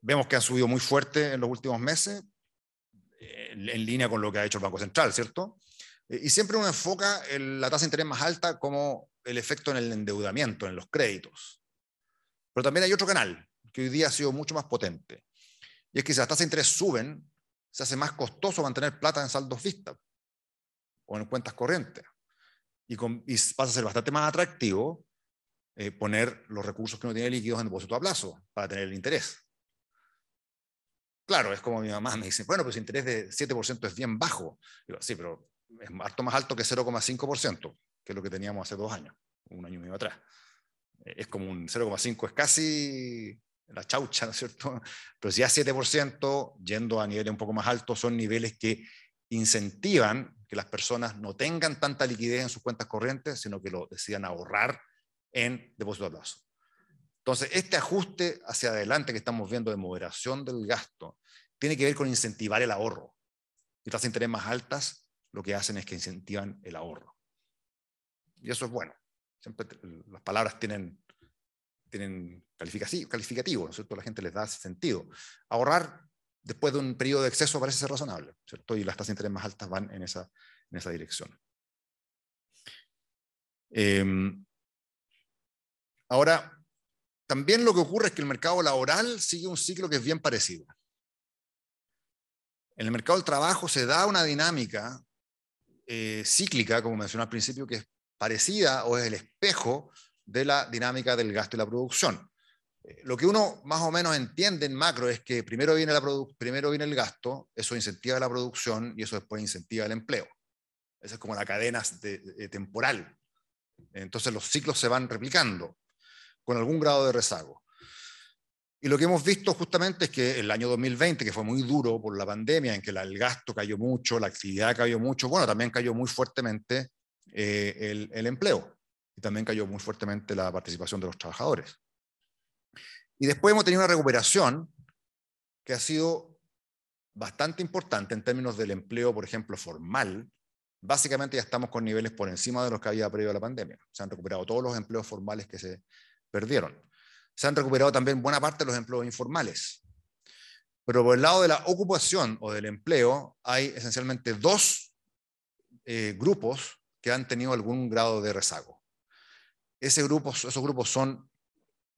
Vemos que han subido muy fuerte en los últimos meses, eh, en, línea con lo que ha hecho el Banco Central, ¿cierto? Eh, y siempre uno enfoca la tasa de interés más alta como el efecto en el endeudamiento, en los créditos. Pero también hay otro canal que hoy día ha sido mucho más potente. Y es que si las tasas de interés suben, se hace más costoso mantener plata en saldos vistas o en cuentas corrientes. Y, pasa a ser bastante más atractivo eh, poner los recursos que uno tiene líquidos en depósito a plazo para tener el interés. Claro, es como mi mamá me dice, bueno, pues interés de 7% es bien bajo. sí, pero es harto más alto que 0,5%, que es lo que teníamos hace dos años, un año y medio atrás. E, es como un 0,5, es casi la chaucha, ¿no es cierto? <laughs> Pero si a 7%, yendo a niveles un poco más altos, son niveles que incentivan que las personas no tengan tanta liquidez en sus cuentas corrientes, sino que lo decidan ahorrar en depósito a plazo. Entonces, este ajuste hacia adelante que estamos viendo de moderación del gasto tiene que ver con incentivar el ahorro. Y tasas de interés más altas lo que hacen es que incentivan el ahorro. Y eso es bueno. Siempre las palabras tienen, tienen calificativo, ¿no es cierto? La gente les da ese sentido. Ahorrar después de un periodo de exceso parece ser razonable, ¿cierto? Y las tasas de interés más altas van en esa, dirección. Em, ahora, también lo que ocurre es que el mercado laboral sigue un ciclo que es bien parecido. En el mercado del trabajo se da una dinámica eh, cíclica, como mencioné al principio, que es parecida o es el espejo de la dinámica del gasto y la producción. Eh, lo que uno más o menos entiende en macro es que primero viene, la primero viene el gasto, eso incentiva la producción y eso después incentiva el empleo. Esa es como la cadena temporal. Entonces los ciclos se van replicando con algún grado de rezago. Y lo que hemos visto justamente es que el año 2020, que fue muy duro por la pandemia, en que el gasto cayó mucho, la actividad cayó mucho, bueno, también cayó muy fuertemente eh, el, empleo y también cayó muy fuertemente la participación de los trabajadores. Y después hemos tenido una recuperación que ha sido bastante importante en términos del empleo, por ejemplo, formal. Básicamente ya estamos con niveles por encima de los que había previo la pandemia. Se han recuperado todos los empleos formales que se, perdieron. Se han recuperado también buena parte de los empleos informales. Pero por el lado de la ocupación o del empleo, hay esencialmente dos eh, grupos que han tenido algún grado de rezago. Ese grupo, esos grupos son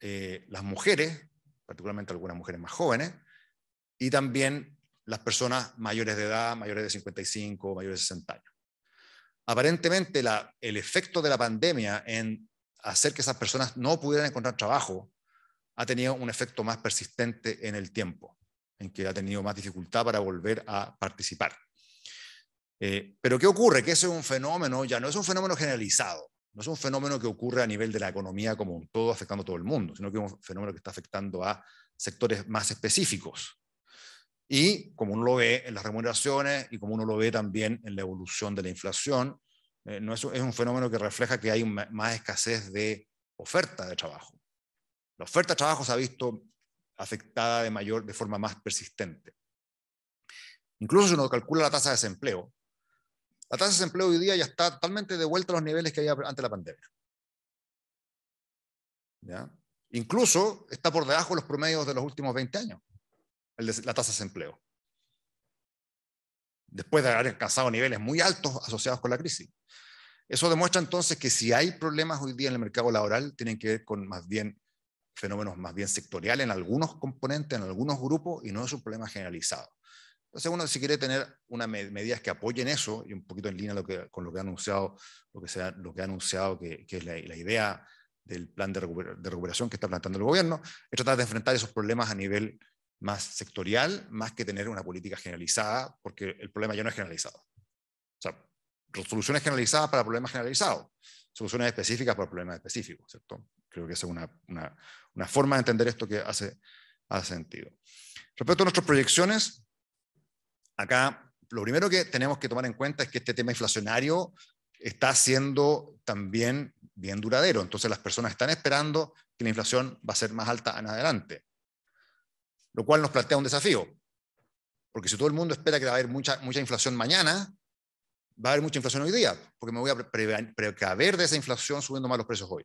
eh, las mujeres, particularmente algunas mujeres más jóvenes, y también las personas mayores de edad, mayores de 55, mayores de 60 años. Aparentemente, el efecto de la pandemia en hacer que esas personas no pudieran encontrar trabajo ha tenido un efecto más persistente en el tiempo, en que ha tenido más dificultad para volver a participar. Eh, pero ¿qué ocurre? Que ese es un fenómeno, ya no es un fenómeno generalizado, no es un fenómeno que ocurre a nivel de la economía como un todo, afectando a todo el mundo, sino que es un fenómeno que está afectando a sectores más específicos. Y como uno lo ve en las remuneraciones y como uno lo ve también en la evolución de la inflación, eh, no es, un fenómeno que refleja que hay más escasez de oferta de trabajo. La oferta de trabajo se ha visto afectada de, mayor, de forma más persistente. Incluso si uno calcula la tasa de desempleo, la tasa de desempleo hoy día ya está totalmente devuelta a los niveles que había antes de la pandemia. ¿Ya? Incluso está por debajo de los promedios de los últimos 20 años, la tasa de desempleo después de haber alcanzado niveles muy altos asociados con la crisis. Eso demuestra entonces que si hay problemas hoy día en el mercado laboral, tienen que ver con más bien fenómenos más bien sectoriales en algunos componentes, en algunos grupos, y no es un problema generalizado. Entonces uno si quiere tener unas medidas que apoyen eso, y un poquito en línea lo que, con lo que ha anunciado, lo que, sea, lo que, ha anunciado que, es la, la, idea del plan de, recuperación que está planteando el gobierno, es tratar de enfrentar esos problemas a nivel más sectorial, más que tener una política generalizada, porque el problema ya no es generalizado. O sea, soluciones generalizadas para problemas generalizados, soluciones específicas para problemas específicos, ¿cierto? Creo que es una, forma de entender esto que hace, hace sentido. Respecto a nuestras proyecciones, acá lo primero que tenemos que tomar en cuenta es que este tema inflacionario está siendo también bien duradero. Entonces las personas están esperando que la inflación va a ser más alta en adelante lo cual nos plantea un desafío. Porque si todo el mundo espera que va a haber mucha, mucha inflación mañana, va a haber mucha inflación hoy día, porque me voy a precaver de esa inflación subiendo más los precios hoy.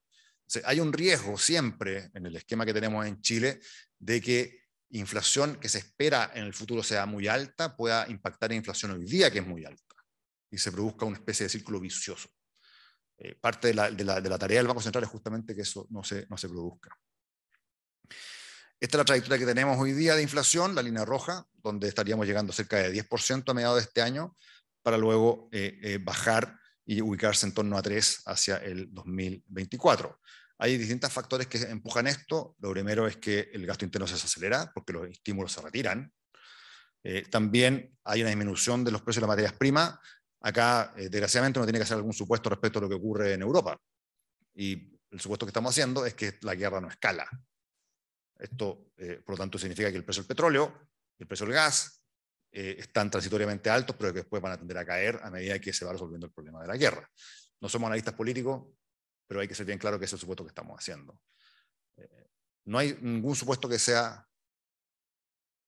hay un riesgo siempre en el esquema que tenemos en Chile de que inflación que se espera en el futuro sea muy alta pueda impactar en inflación hoy día que es muy alta y se produzca una especie de círculo vicioso. Eh, parte de la, de, la, de la, tarea del Banco Central es justamente que eso no se, no se produzca. Esta es la trayectoria que tenemos hoy día de inflación, la línea roja, donde estaríamos llegando cerca de 10% a mediados de este año, para luego eh, eh, bajar y ubicarse en torno a 3 hacia el 2024. Hay distintos factores que empujan esto. Lo primero es que el gasto interno se desacelera porque los estímulos se retiran. Eh, también hay una disminución de los precios de las materias primas. Acá, desgraciadamente, no tiene que hacer algún supuesto respecto a lo que ocurre en Europa. Y el supuesto que estamos haciendo es que la guerra no escala. Esto, eh, por lo tanto, significa que el precio del petróleo el precio del gas eh, están transitoriamente altos, pero que después van a tender a caer a medida que se va resolviendo el problema de la guerra. No somos analistas políticos, pero hay que ser bien claro que ese es el supuesto que estamos haciendo. Eh, no hay ningún supuesto que sea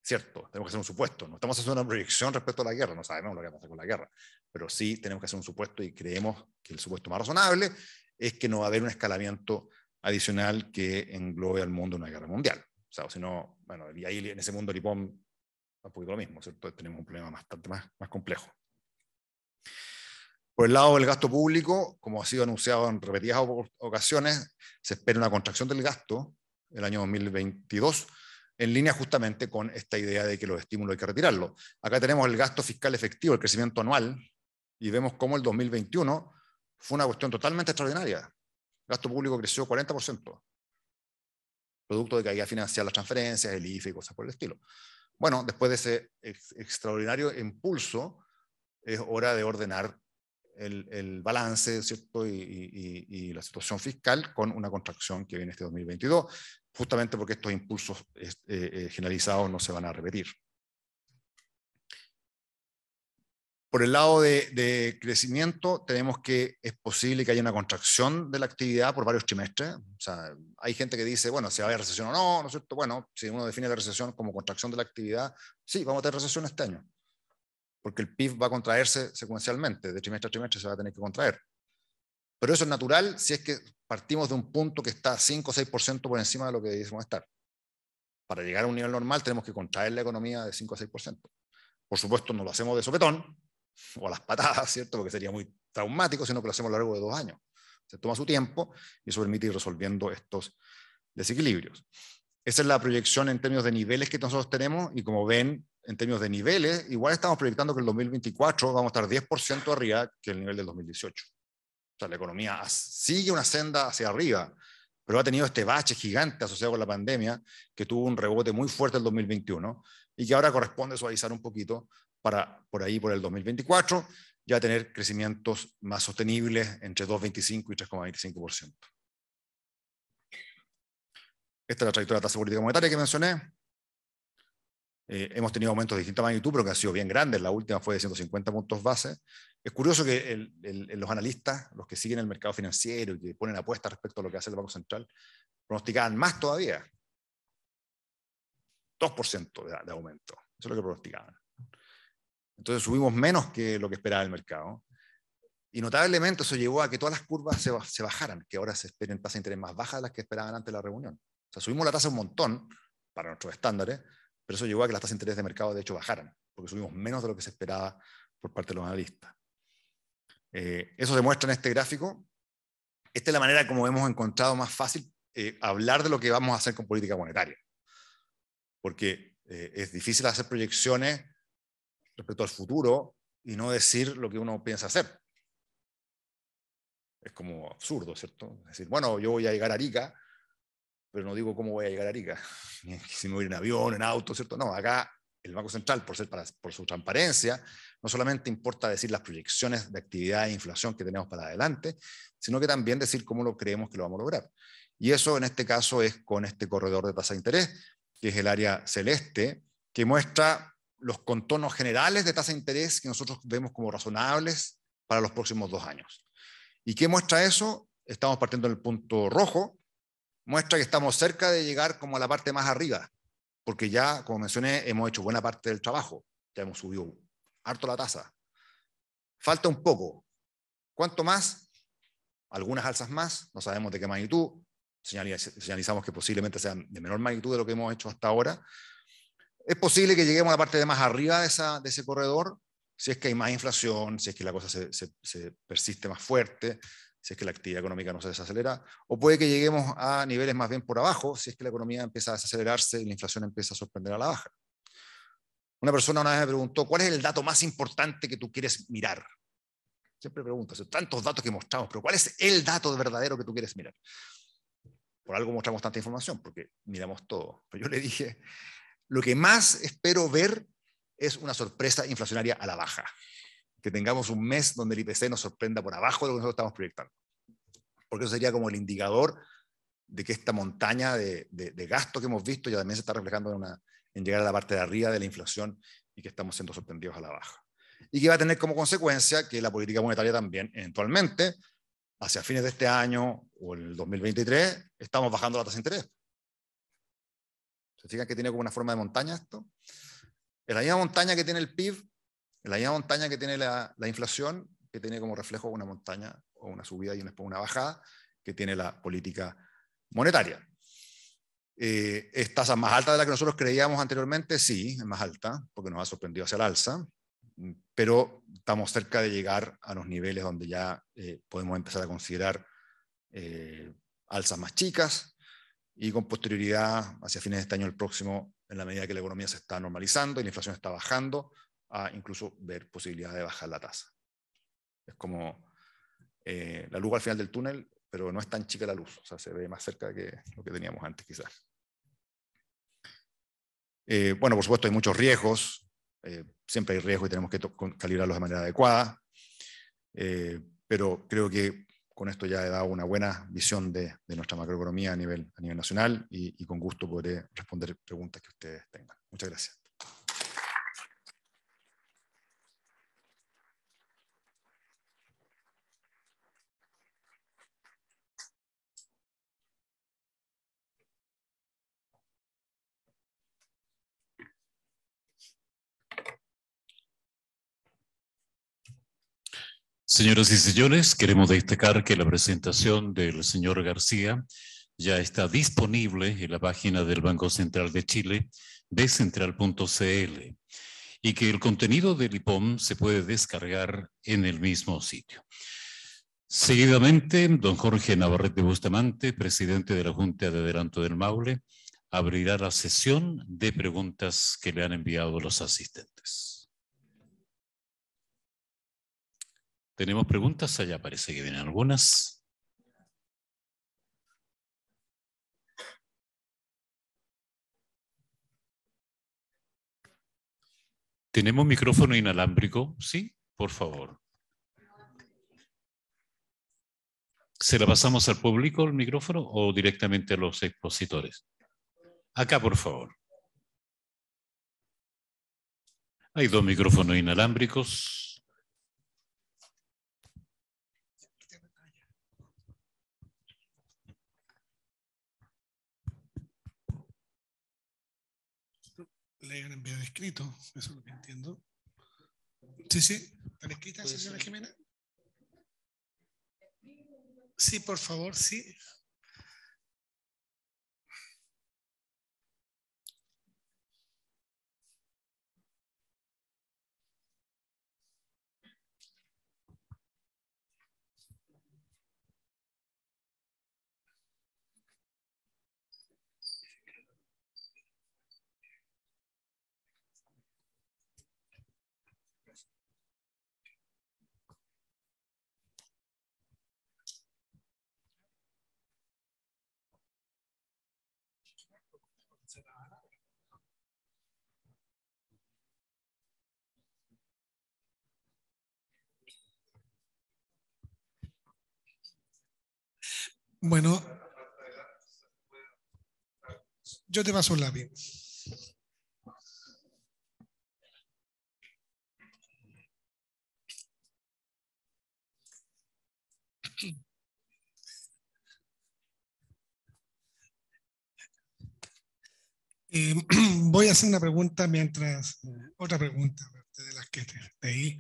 cierto, tenemos que hacer un supuesto. No estamos haciendo una proyección respecto a la guerra, no sabemos lo que va a pasar con la guerra, pero sí tenemos que hacer un supuesto y creemos que el supuesto más razonable es que no va a haber un escalamiento adicional que englobe al mundo una guerra mundial. O sea, si no, bueno, y ahí en ese mundo Lipón un poquito lo mismo, ¿cierto? Tenemos un problema bastante más, más complejo. Por el lado del gasto público, como ha sido anunciado en repetidas ocasiones, se espera una contracción del gasto el año 2022, en línea justamente con esta idea de que los estímulos hay que retirarlos. Acá tenemos el gasto fiscal efectivo, el crecimiento anual, y vemos cómo el 2021 fue una cuestión totalmente extraordinaria gasto público creció 40%, producto de que había financiado las transferencias, el IFE y cosas por el estilo. Bueno, después de ese extraordinario impulso, es hora de ordenar el, balance ¿cierto? Y, la situación fiscal con una contracción que viene este 2022, justamente porque estos impulsos eh, eh, generalizados no se van a repetir. Por el lado de, crecimiento, tenemos que es posible que haya una contracción de la actividad por varios trimestres. O sea, hay gente que dice, bueno, si va a haber recesión o no, ¿no es cierto? Bueno, si uno define la recesión como contracción de la actividad, sí, vamos a tener recesión este año, porque el PIB va a contraerse secuencialmente, de trimestre a trimestre se va a tener que contraer. Pero eso es natural si es que partimos de un punto que está 5 o 6% por encima de lo que debemos estar. Para llegar a un nivel normal tenemos que contraer la economía de 5 o 6%. Por supuesto, no lo hacemos de sopetón, o las patadas, ¿cierto? Porque sería muy traumático, sino que lo hacemos a lo largo de dos años. Se toma su tiempo y eso permite ir resolviendo estos desequilibrios. Esa es la proyección en términos de niveles que nosotros tenemos y como ven, en términos de niveles, igual estamos proyectando que el 2024 vamos a estar 10% arriba que el nivel del 2018. O sea, la economía sigue una senda hacia arriba, pero ha tenido este bache gigante asociado con la pandemia que tuvo un rebote muy fuerte el 2021 y que ahora corresponde suavizar un poquito para por ahí, por el 2024, ya tener crecimientos más sostenibles entre 2,25 y 3,25%. Esta es la trayectoria de la tasa política monetaria que mencioné. Eh, hemos tenido aumentos de distinta magnitud, pero que han sido bien grandes. La última fue de 150 puntos base. Es curioso que los analistas, los que siguen el mercado financiero y que ponen apuestas respecto a lo que hace el Banco Central, pronosticaban más todavía. 2% de, de aumento. Eso es lo que pronosticaban. Entonces subimos menos que lo que esperaba el mercado. Y notablemente eso llevó a que todas las curvas se, bajaran, que ahora se esperen tasas de interés más bajas de las que esperaban antes de la reunión. O sea, subimos la tasa un montón para nuestros estándares, pero eso llevó a que las tasas de interés de mercado de hecho bajaran, porque subimos menos de lo que se esperaba por parte de los analistas. Eh, eso se muestra en este gráfico. Esta es la manera como hemos encontrado más fácil eh, hablar de lo que vamos a hacer con política monetaria, porque eh, es difícil hacer proyecciones respecto al futuro y no decir lo que uno piensa hacer. Es como absurdo, ¿cierto? Es decir, bueno, yo voy a llegar a Arica, pero no digo cómo voy a llegar a Arica, <laughs> si me voy en avión, en auto, ¿cierto? No, acá el Banco Central, por, ser por su transparencia, no solamente importa decir las proyecciones de actividad e inflación que tenemos para adelante, sino que también decir cómo lo creemos que lo vamos a lograr. Y eso en este caso es con este corredor de tasa de interés, que es el área celeste, que muestra los contornos generales de tasa de interés que nosotros vemos como razonables para los próximos dos años. ¿Y qué muestra eso? Estamos partiendo del punto rojo, muestra que estamos cerca de llegar como a la parte más arriba, porque ya, como mencioné, hemos hecho buena parte del trabajo, ya hemos subido harto la tasa. Falta un poco. ¿Cuánto más? Algunas alzas más, no sabemos de qué magnitud, señalizamos que posiblemente sean de menor magnitud de lo que hemos hecho hasta ahora, es posible que lleguemos a la parte de más arriba de, ese corredor, si es que hay más inflación, si es que la cosa se, persiste más fuerte, si es que la actividad económica no se desacelera, o puede que lleguemos a niveles más bien por abajo, si es que la economía empieza a desacelerarse y la inflación empieza a sorprender a la baja. Una persona una vez me preguntó, ¿cuál es el dato más importante que tú quieres mirar? Siempre preguntas, tantos datos que mostramos, pero ¿cuál es el dato verdadero que tú quieres mirar? Por algo mostramos tanta información, porque miramos todo. Pero yo le dije, lo que más espero ver es una sorpresa inflacionaria a la baja. Que tengamos un mes donde el IPC nos sorprenda por abajo de lo que nosotros estamos proyectando. Porque eso sería como el indicador de que esta montaña de, de, de gasto que hemos visto ya también se está reflejando en, una, en llegar a la parte de arriba de la inflación y que estamos siendo sorprendidos a la baja. Y que va a tener como consecuencia que la política monetaria también, eventualmente, hacia fines de este año o en el 2023, estamos bajando la tasa de interés. Se fijan que tiene como una forma de montaña esto. Es la misma montaña que tiene el PIB, es la misma montaña que tiene la, inflación, que tiene como reflejo una montaña o una subida y después una bajada, que tiene la política monetaria. Eh, ¿Es tasa más alta de la que nosotros creíamos anteriormente? Sí, es más alta, porque nos ha sorprendido hacia la alza, pero estamos cerca de llegar a los niveles donde ya eh, podemos empezar a considerar eh, alzas más chicas, y con posterioridad, hacia fines de este año, el próximo, en la medida que la economía se está normalizando y la inflación está bajando, a incluso ver posibilidad de bajar la tasa. Es como eh, la luz al final del túnel, pero no es tan chica la luz, o sea, se ve más cerca que lo que teníamos antes quizás. Eh, bueno, por supuesto hay muchos riesgos, eh, siempre hay riesgos y tenemos que calibrarlos de manera adecuada, pero creo que con esto ya he dado una buena visión de, nuestra macroeconomía a nivel, a nivel nacional y, y con gusto podré responder preguntas que ustedes tengan. Muchas gracias. Señoras y señores, queremos destacar que la presentación del señor García ya está disponible en la página del Banco Central de Chile, central.cl y que el contenido del IPOM se puede descargar en el mismo sitio. Seguidamente, don Jorge Navarrete Bustamante, presidente de la Junta de Adelanto del Maule, abrirá la sesión de preguntas que le han enviado los asistentes. Tenemos preguntas allá, parece que vienen algunas. ¿Tenemos micrófono inalámbrico? Sí, por favor. ¿Se la pasamos al público el micrófono o directamente a los expositores? Acá, por favor. Hay dos micrófonos inalámbricos. Enviado en escrito, eso es lo que entiendo. Sí, sí, ¿están escritas, señora Jimena? Sí, por favor, sí. Bueno, yo te paso un lápiz. Eh, <clears throat> voy a hacer una pregunta mientras, otra pregunta de las que te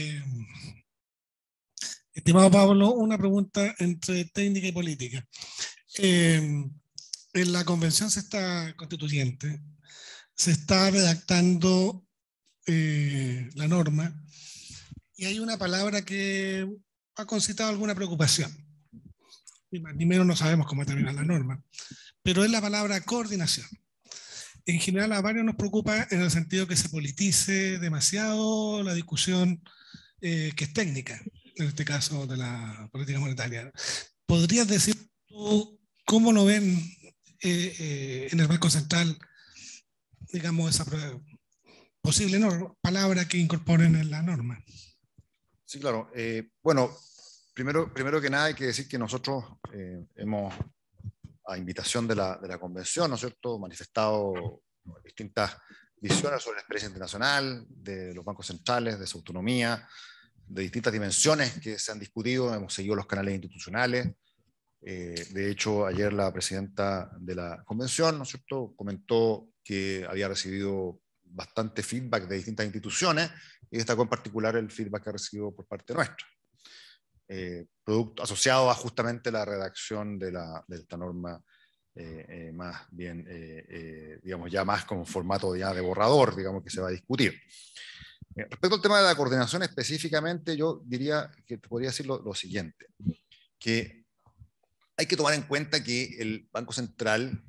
eh, Estimado Pablo, una pregunta entre técnica y política. Eh, en la convención se está constituyente, se está redactando eh, la norma y hay una palabra que ha concitado alguna preocupación. Ni menos no sabemos cómo termina la norma, pero es la palabra coordinación. En general a varios nos preocupa en el sentido que se politice demasiado la discusión eh, que es técnica en este caso de la política monetaria. ¿Podrías decir tú cómo lo ven eh, eh, en el Banco Central, digamos, esa posible palabra que incorporen en la norma? Sí, claro. Eh, bueno, primero, primero que nada hay que decir que nosotros hemos, a invitación de la, de la convención, ¿no es cierto?, manifestado distintas visiones sobre la experiencia internacional de los bancos centrales, de su autonomía, de distintas dimensiones que se han discutido, hemos seguido los canales institucionales. Eh, de hecho, ayer la presidenta de la convención, ¿no es cierto?, comentó que había recibido bastante feedback de distintas instituciones y destacó en particular el feedback que ha recibido por parte nuestra, eh, producto, asociado a justamente la redacción de, la, de esta norma eh, más bien, digamos, ya más como formato ya de borrador, digamos, que se va a discutir. Eh, respecto al tema de la coordinación específicamente, yo diría que podría decir lo, siguiente, que hay que tomar en cuenta que el Banco Central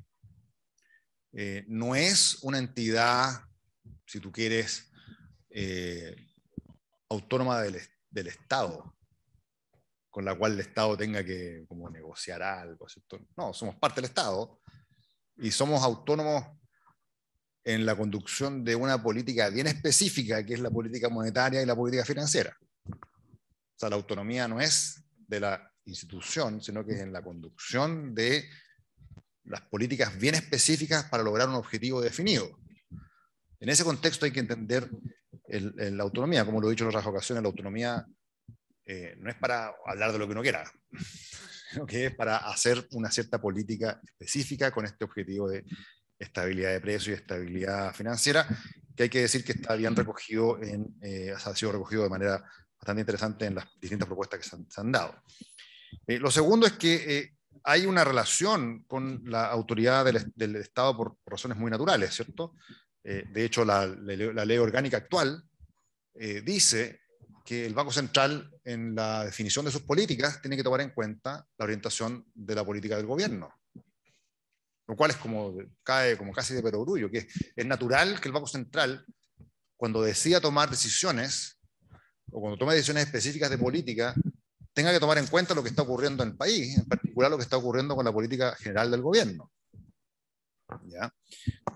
eh, no es una entidad, si tú quieres, eh, autónoma del, del, Estado, con la cual el Estado tenga que como negociar algo. No, somos parte del Estado y somos autónomos en la conducción de una política bien específica, que es la política monetaria y la política financiera. O sea, la autonomía no es de la institución, sino que es en la conducción de las políticas bien específicas para lograr un objetivo definido. En ese contexto hay que entender la autonomía, como lo he dicho en otras ocasiones, la autonomía eh, no es para hablar de lo que uno quiera, <laughs> sino que es para hacer una cierta política específica con este objetivo de estabilidad de precios y estabilidad financiera, que hay que decir que está bien recogido, en, eh, ha sido recogido de manera bastante interesante en las distintas propuestas que se han, dado. Eh, lo segundo es que eh, hay una relación con la autoridad del, Estado por, razones muy naturales, ¿cierto? de hecho, la, ley orgánica actual dice que el Banco Central, en la definición de sus políticas, tiene que tomar en cuenta la orientación de la política del gobierno lo cual es como, cae como casi de perogrullo, que es natural que el Banco Central, cuando decida tomar decisiones, o cuando tome decisiones específicas de política, tenga que tomar en cuenta lo que está ocurriendo en el país, en particular lo que está ocurriendo con la política general del gobierno.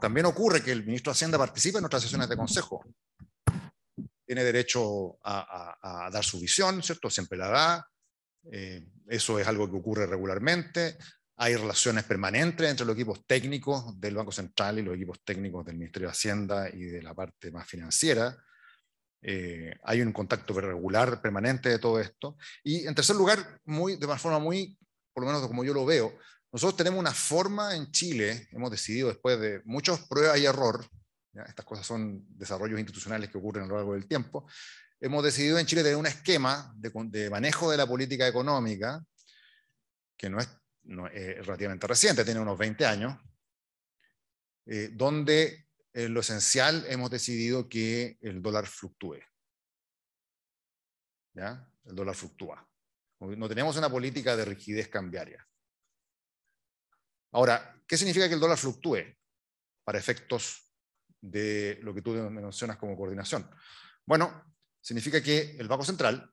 También ocurre que el ministro de Hacienda participa en nuestras sesiones de consejo. Tiene derecho a, dar su visión, ¿cierto? Siempre la da. Eh, eso es algo que ocurre regularmente. Hay relaciones permanentes entre los equipos técnicos del Banco Central y los equipos técnicos del Ministerio de Hacienda y de la parte más financiera. Eh, hay un contacto regular permanente de todo esto. Y en tercer lugar, muy, de una forma muy, por lo menos como yo lo veo, nosotros tenemos una forma en Chile, hemos decidido después de muchas pruebas y error, estas cosas son desarrollos institucionales que ocurren a lo largo del tiempo, hemos decidido en Chile tener un esquema de, de manejo de la política económica que no es eh, relativamente reciente, tiene unos 20 años, eh, donde eh, lo esencial hemos decidido que el dólar fluctúe. ¿Ya? El dólar fluctúa. No tenemos una política de rigidez cambiaria. Ahora, ¿qué significa que el dólar fluctúe para efectos de lo que tú mencionas como coordinación? Bueno, significa que el Banco Central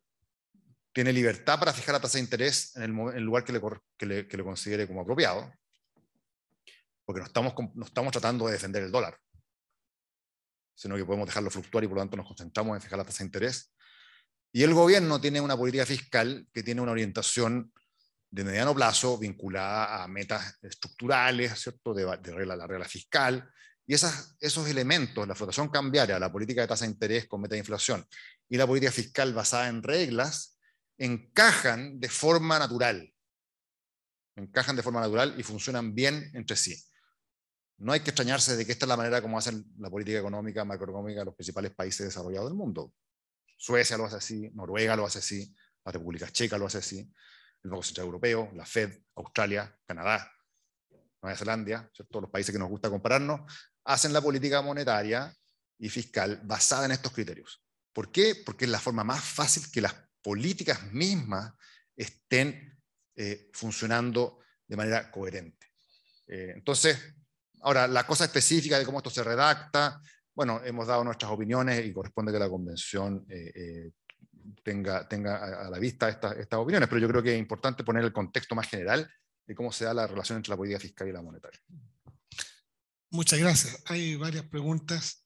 tiene libertad para fijar la tasa de interés en el, lugar que le, considere como apropiado, porque no estamos, no estamos tratando de defender el dólar, sino que podemos dejarlo fluctuar y por lo tanto nos concentramos en fijar la tasa de interés. Y el gobierno tiene una política fiscal que tiene una orientación de mediano plazo vinculada a metas estructurales, ¿cierto? De, regla, la regla fiscal. Y esas, esos elementos, la flotación cambiaria, la política de tasa de interés con meta de inflación y la política fiscal basada en reglas, encajan de forma natural. Encajan de forma natural y funcionan bien entre sí. No hay que extrañarse de que esta es la manera como hacen la política económica, macroeconómica los principales países desarrollados del mundo. Suecia lo hace así, Noruega lo hace así, la República Checa lo hace así, el Banco Central Europeo, la Fed, Australia, Canadá, Nueva Zelanda, todos los países que nos gusta compararnos, hacen la política monetaria y fiscal basada en estos criterios. ¿Por qué? Porque es la forma más fácil que las políticas mismas estén eh, funcionando de manera coherente. Eh, entonces, ahora, la cosa específica de cómo esto se redacta, bueno, hemos dado nuestras opiniones y corresponde que la convención eh, tenga, tenga a, la vista estas, opiniones, pero yo creo que es importante poner el contexto más general de cómo se da la relación entre la política fiscal y la monetaria. Muchas gracias. Hay varias preguntas.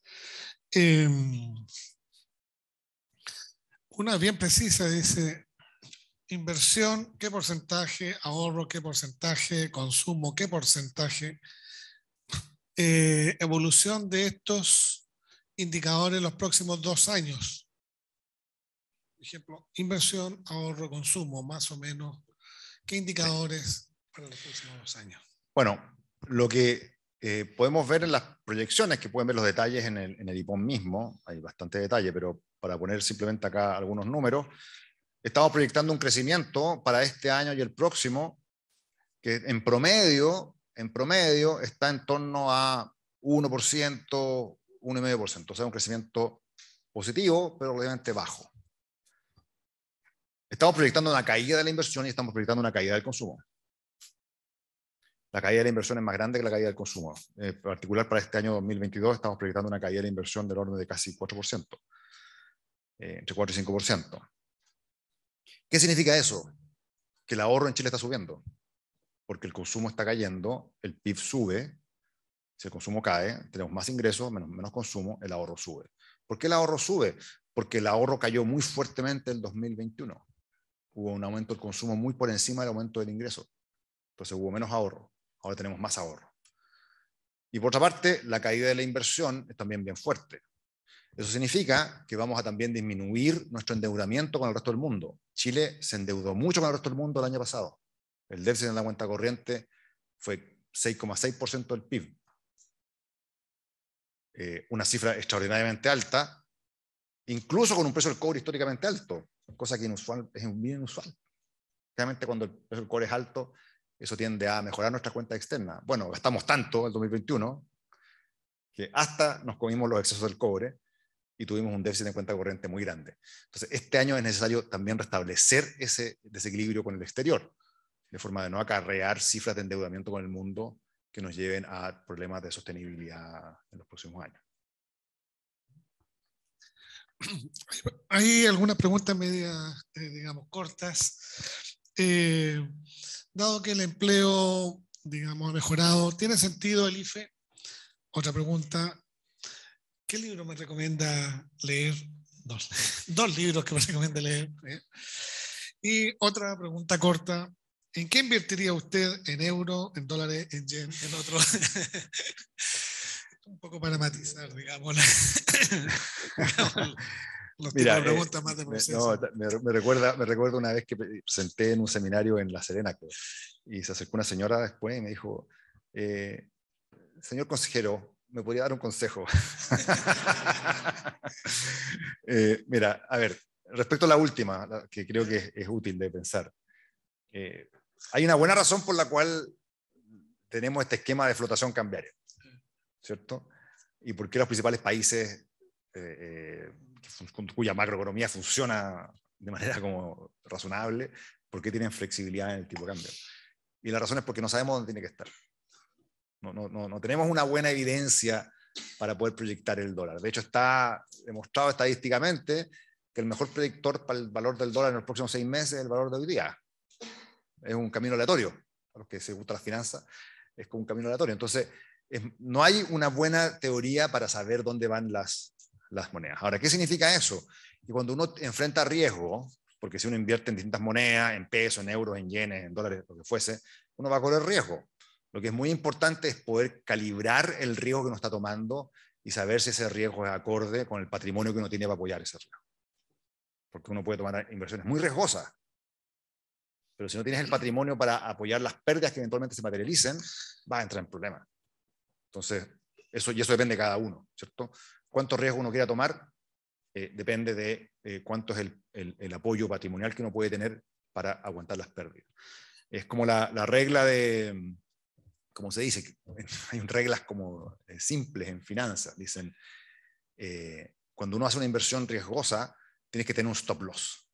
Em, una bien precisa dice, inversión, qué porcentaje, ahorro, qué porcentaje, consumo, qué porcentaje, eh, evolución de estos indicadores en los próximos dos años. Por ejemplo, inversión, ahorro, consumo, más o menos. ¿Qué indicadores para los próximos dos años? Bueno, lo que eh, podemos ver en las proyecciones, que pueden ver los detalles en el, en el IPOM mismo, hay bastante detalle, pero para poner simplemente acá algunos números, estamos proyectando un crecimiento para este año y el próximo que en promedio, en promedio está en torno a 1%, 1,5%, o sea, un crecimiento positivo, pero relativamente bajo. Estamos proyectando una caída de la inversión y estamos proyectando una caída del consumo. La caída de la inversión es más grande que la caída del consumo. En particular para este año 2022 estamos proyectando una caída de la inversión del orden de casi 4%. Eh, entre 4 y 5%. ¿Qué significa eso? Que el ahorro en Chile está subiendo, porque el consumo está cayendo, el PIB sube, si el consumo cae, tenemos más ingresos, menos, menos consumo, el ahorro sube. ¿Por qué el ahorro sube? Porque el ahorro cayó muy fuertemente en 2021. Hubo un aumento del consumo muy por encima del aumento del ingreso. Entonces hubo menos ahorro. Ahora tenemos más ahorro. Y por otra parte, la caída de la inversión es también bien fuerte. Eso significa que vamos a también disminuir nuestro endeudamiento con el resto del mundo. Chile se endeudó mucho con el resto del mundo el año pasado. El déficit en la cuenta corriente fue 6,6% del PIB. Eh, una cifra extraordinariamente alta, incluso con un precio del cobre históricamente alto, cosa que inusual, es bien inusual. Realmente cuando el precio del cobre es alto, eso tiende a mejorar nuestra cuenta externa Bueno, gastamos tanto el 2021 que hasta nos comimos los excesos del cobre y tuvimos un déficit en cuenta corriente muy grande. Entonces, este año es necesario también restablecer ese desequilibrio con el exterior, de forma de no acarrear cifras de endeudamiento con el mundo que nos lleven a problemas de sostenibilidad en los próximos años. Hay algunas preguntas media, eh, digamos, cortas. Eh, dado que el empleo, digamos, ha mejorado, ¿tiene sentido el IFE? Otra pregunta, ¿Qué libro me recomienda leer? Dos, <laughs> dos libros que me recomienda leer. ¿eh? Y otra pregunta corta. ¿En qué invertiría usted en euro, en dólares, en yen, en otro? <laughs> Un poco para matizar, digamos. <laughs> Los Mira, eh, preguntas más de proceso. No, me, recuerda, me recuerdo una vez que senté en un seminario en La Serena y se acercó una señora después y me dijo, eh, señor consejero, me podría dar un consejo. <laughs> Eh, mira, a ver, respecto a la última, que creo que es, útil de pensar. Eh, hay una buena razón por la cual tenemos este esquema de flotación cambiaria, ¿cierto? Y por qué los principales países eh, cuya macroeconomía funciona de manera como razonable, por qué tienen flexibilidad en el tipo de cambio. Y la razón es porque no sabemos dónde tiene que estar. No, tenemos una buena evidencia para poder proyectar el dólar. De hecho, está demostrado estadísticamente que el mejor predictor para el valor del dólar en los próximos seis meses es el valor de hoy día. Es un camino aleatorio. a los que se gustan las finanzas, es como un camino aleatorio. Entonces, no hay una buena teoría para saber dónde van las, las monedas. Ahora, ¿qué significa eso? Que cuando uno enfrenta riesgo, porque si uno invierte en distintas monedas, en pesos, en euros, en yenes, en dólares, lo que fuese, uno va a correr riesgo. Lo que es muy importante es poder calibrar el riesgo que uno está tomando y saber si ese riesgo es acorde con el patrimonio que uno tiene para apoyar ese riesgo. Porque uno puede tomar inversiones muy riesgosas, pero si no tienes el patrimonio para apoyar las pérdidas que eventualmente se materialicen, vas a entrar en problemas. Entonces, eso, y eso depende de cada uno, ¿cierto? Cuánto riesgo uno quiera tomar eh, depende de eh, cuánto es el, el, el, apoyo patrimonial que uno puede tener para aguantar las pérdidas. Es como la, la regla de, como se dice, <laughs> hay reglas como eh, simples en finanzas. Dicen, eh, cuando uno hace una inversión riesgosa, tienes que tener un stop loss.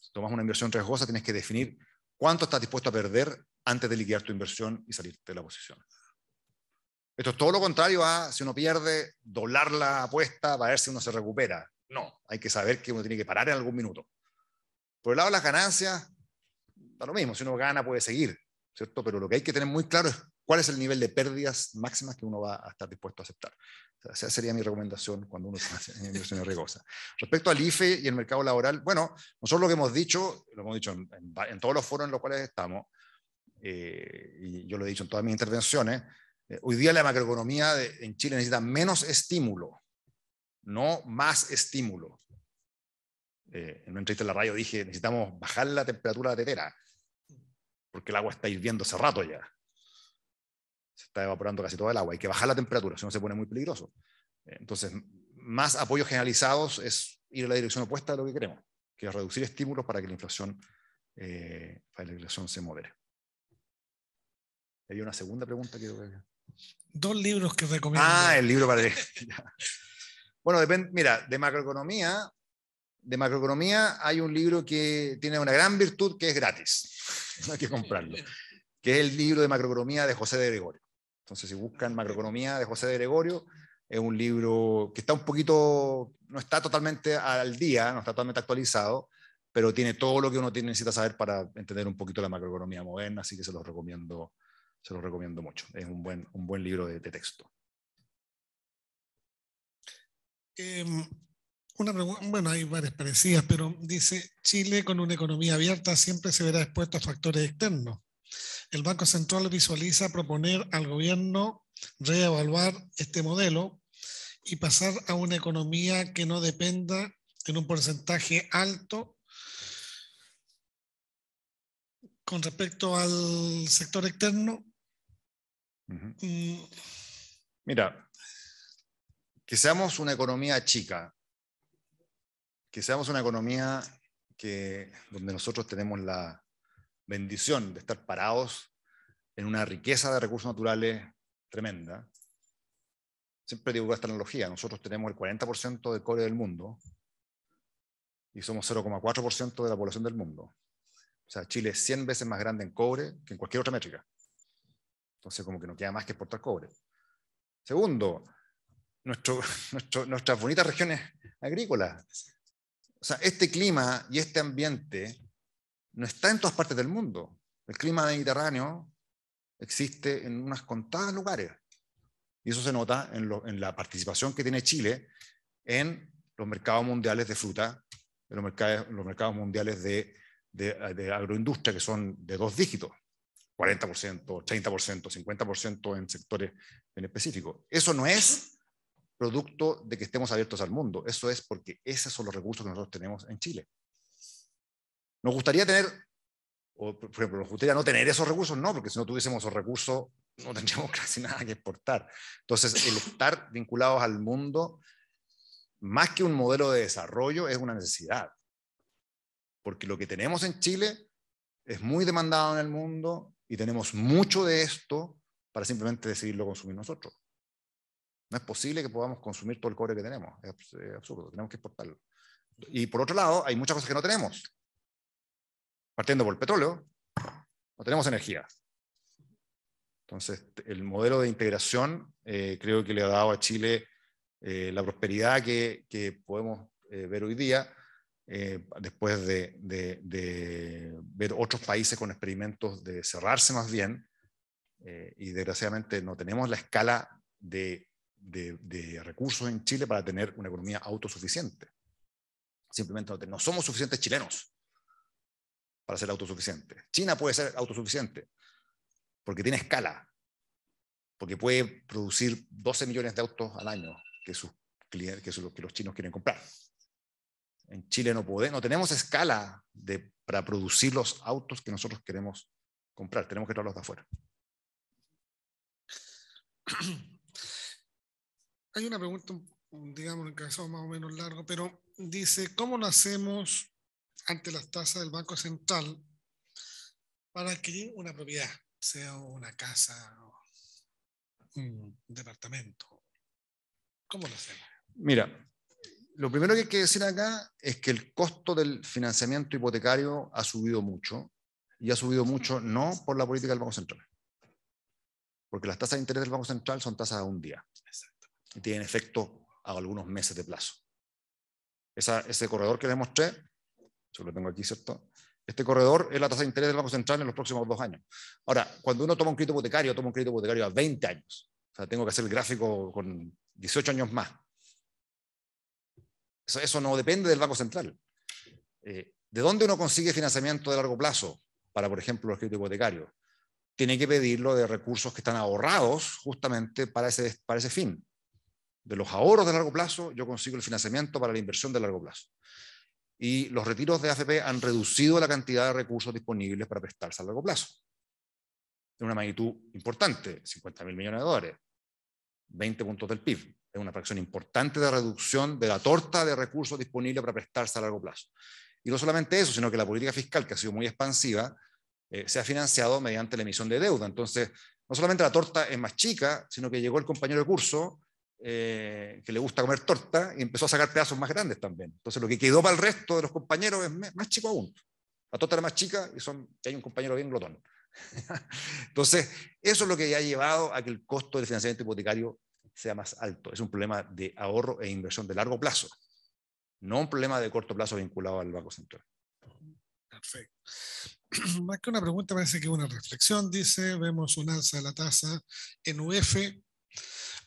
Si tomas una inversión riesgosa, tienes que definir cuánto estás dispuesto a perder antes de liquidar tu inversión y salirte de la posición. Esto es todo lo contrario a si uno pierde, doblar la apuesta para ver si uno se recupera. No, hay que saber que uno tiene que parar en algún minuto. Por el lado de las ganancias, da lo mismo. Si uno gana, puede seguir. ¿cierto? Pero lo que hay que tener muy claro es cuál es el nivel de pérdidas máximas que uno va a estar dispuesto a aceptar. esa sería mi recomendación cuando uno hace inversiones riesgosas. Respecto al IFE y el mercado laboral, bueno, nosotros lo que hemos dicho, lo hemos dicho en, todos los foros en los cuales estamos, eh, y yo lo he dicho en todas mis intervenciones, eh, hoy día la macroeconomía de, en Chile necesita menos estímulo, no más estímulo. Eh, en una entrevista la radio dije, necesitamos bajar la temperatura de la tetera porque el agua está hirviendo hace rato ya. Se está evaporando casi todo el agua. Hay que bajar la temperatura, si no se pone muy peligroso. Entonces, más apoyos generalizados es ir a la dirección opuesta de lo que queremos, que es reducir estímulos para que la inflación, eh, la inflación se modere. ¿Hay una segunda pregunta que... Dos libros que recomiendo. Ah, el libro para... <laughs> bueno, mira, de macroeconomía, de macroeconomía hay un libro que tiene una gran virtud que es gratis, no <laughs> hay que comprarlo, que es el libro de macroeconomía de José de Gregorio. Entonces, si buscan macroeconomía de José de Gregorio, es un libro que está un poquito, no está totalmente al día, no está totalmente actualizado, pero tiene todo lo que uno necesita saber para entender un poquito la macroeconomía moderna, así que se los recomiendo, se los recomiendo mucho. Es un buen, un buen libro de, texto. Eh, bueno, hay varias parecidas, pero dice, Chile con una economía abierta siempre se verá expuesto a factores externos. El Banco Central visualiza proponer al gobierno reevaluar este modelo y pasar a una economía que no dependa en un porcentaje alto con respecto al sector externo. Mira, que seamos una economía chica si seamos una economía que, donde nosotros tenemos la bendición de estar parados en una riqueza de recursos naturales tremenda. Siempre digo esta analogía, nosotros tenemos el 40% del cobre del mundo y somos 0,4% de la población del mundo. O sea, Chile es 100 veces más grande en cobre que en cualquier otra métrica. Entonces, como que no queda más que exportar cobre. Segundo, <laughs> nuestras bonitas regiones agrícolas o sea, este clima y este ambiente no está en todas partes del mundo. El clima mediterráneo existe en unas contadas lugares. Y eso se nota en, la participación que tiene Chile en los mercados mundiales de fruta, en los mercados, los mercados mundiales de, agroindustria, que son de dos dígitos. 40%, 80%, 50% en sectores en específico. Eso no es producto de que estemos abiertos al mundo. Eso es porque esos son los recursos que nosotros tenemos en Chile. Nos gustaría tener, o por ejemplo, nos gustaría no tener esos recursos, no, porque si no tuviésemos esos recursos no tendríamos <laughs> casi nada que exportar. Entonces, el estar vinculados al mundo, más que un modelo de desarrollo, es una necesidad. Porque lo que tenemos en Chile es muy demandado en el mundo y tenemos mucho de esto para simplemente decidirlo consumir nosotros. No es posible que podamos consumir todo el cobre que tenemos. Es, absurdo, tenemos que exportarlo. Y por otro lado, hay muchas cosas que no tenemos. Partiendo por el petróleo, no tenemos energía. Entonces, el modelo de integración eh, creo que le ha dado a Chile eh, la prosperidad que, que podemos eh, ver hoy día, después de, de, ver otros países con experimentos de cerrarse más bien, y desgraciadamente no tenemos la escala de de, recursos en Chile para tener una economía autosuficiente. Simplemente no, somos suficientes chilenos para ser autosuficientes. China puede ser autosuficiente porque tiene escala, porque puede producir 12 millones de autos al año que, sus clientes, que, que los chinos quieren comprar. En Chile no, podemos, no tenemos escala para producir los autos que nosotros queremos comprar, tenemos que traerlos de afuera. Hay una pregunta, digamos, un caso más o menos largo, pero dice, ¿cómo lo hacemos ante las tasas del Banco Central para adquirir una propiedad, sea una casa o un departamento? ¿Cómo lo hacemos? Mira, lo primero que hay que decir acá es que el costo del financiamiento hipotecario ha subido mucho y ha subido mucho no por la política del Banco Central, porque las tasas de interés del Banco Central son tasas a un día. Exacto. Tiene tienen efecto a algunos meses de plazo. Esa, ese corredor que les mostré, yo lo tengo aquí, ¿cierto? Este corredor es la tasa de interés del Banco Central en los próximos dos años. Ahora, cuando uno toma un crédito hipotecario, toma un crédito hipotecario a 20 años. O sea, tengo que hacer el gráfico con 18 años más. Eso, eso no depende del Banco Central. Eh, ¿De dónde uno consigue financiamiento de largo plazo para, por ejemplo, el crédito hipotecario? Tiene que pedirlo de recursos que están ahorrados justamente para ese, para ese fin de los ahorros de largo plazo, yo consigo el financiamiento para la inversión de largo plazo. Y los retiros de AFP han reducido la cantidad de recursos disponibles para prestarse a largo plazo. En una magnitud importante, 50 mil millones de dólares, 20 puntos del PIB. Es una fracción importante de reducción de la torta de recursos disponibles para prestarse a largo plazo. Y no solamente eso, sino que la política fiscal, que ha sido muy expansiva, eh, se ha financiado mediante la emisión de deuda. Entonces, no solamente la torta es más chica, sino que llegó el compañero de curso eh, que le gusta comer torta, y empezó a sacar pedazos más grandes también. Entonces lo que quedó para el resto de los compañeros es más chico aún. La torta era más chica y, son, hay un compañero bien glotón. <laughs> Entonces, eso es lo que ha llevado a que el costo del financiamiento hipotecario sea más alto. Es un problema de ahorro e inversión de largo plazo, no un problema de corto plazo vinculado al Banco Central. Perfecto. <clears throat> Más que una pregunta, parece que una reflexión, dice, vemos un alza de la tasa en UF,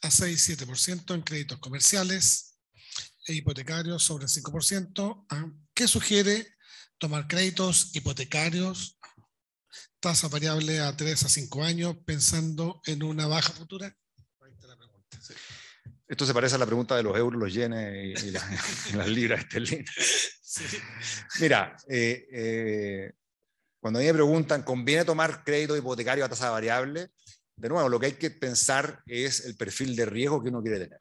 a 6-7% en créditos comerciales e hipotecarios sobre el 5%, ah, ¿qué sugiere tomar créditos hipotecarios, tasa variable a 3 a 5 años, pensando en una baja futura. Esto se parece a la pregunta de los euros, los yenes y, <laughs> las libras esterlinas. Mira, eh, eh, cuando a mí me preguntan, ¿conviene tomar crédito hipotecario a tasa variable? de nuevo, lo que hay que pensar es el perfil de riesgo que uno quiere tener.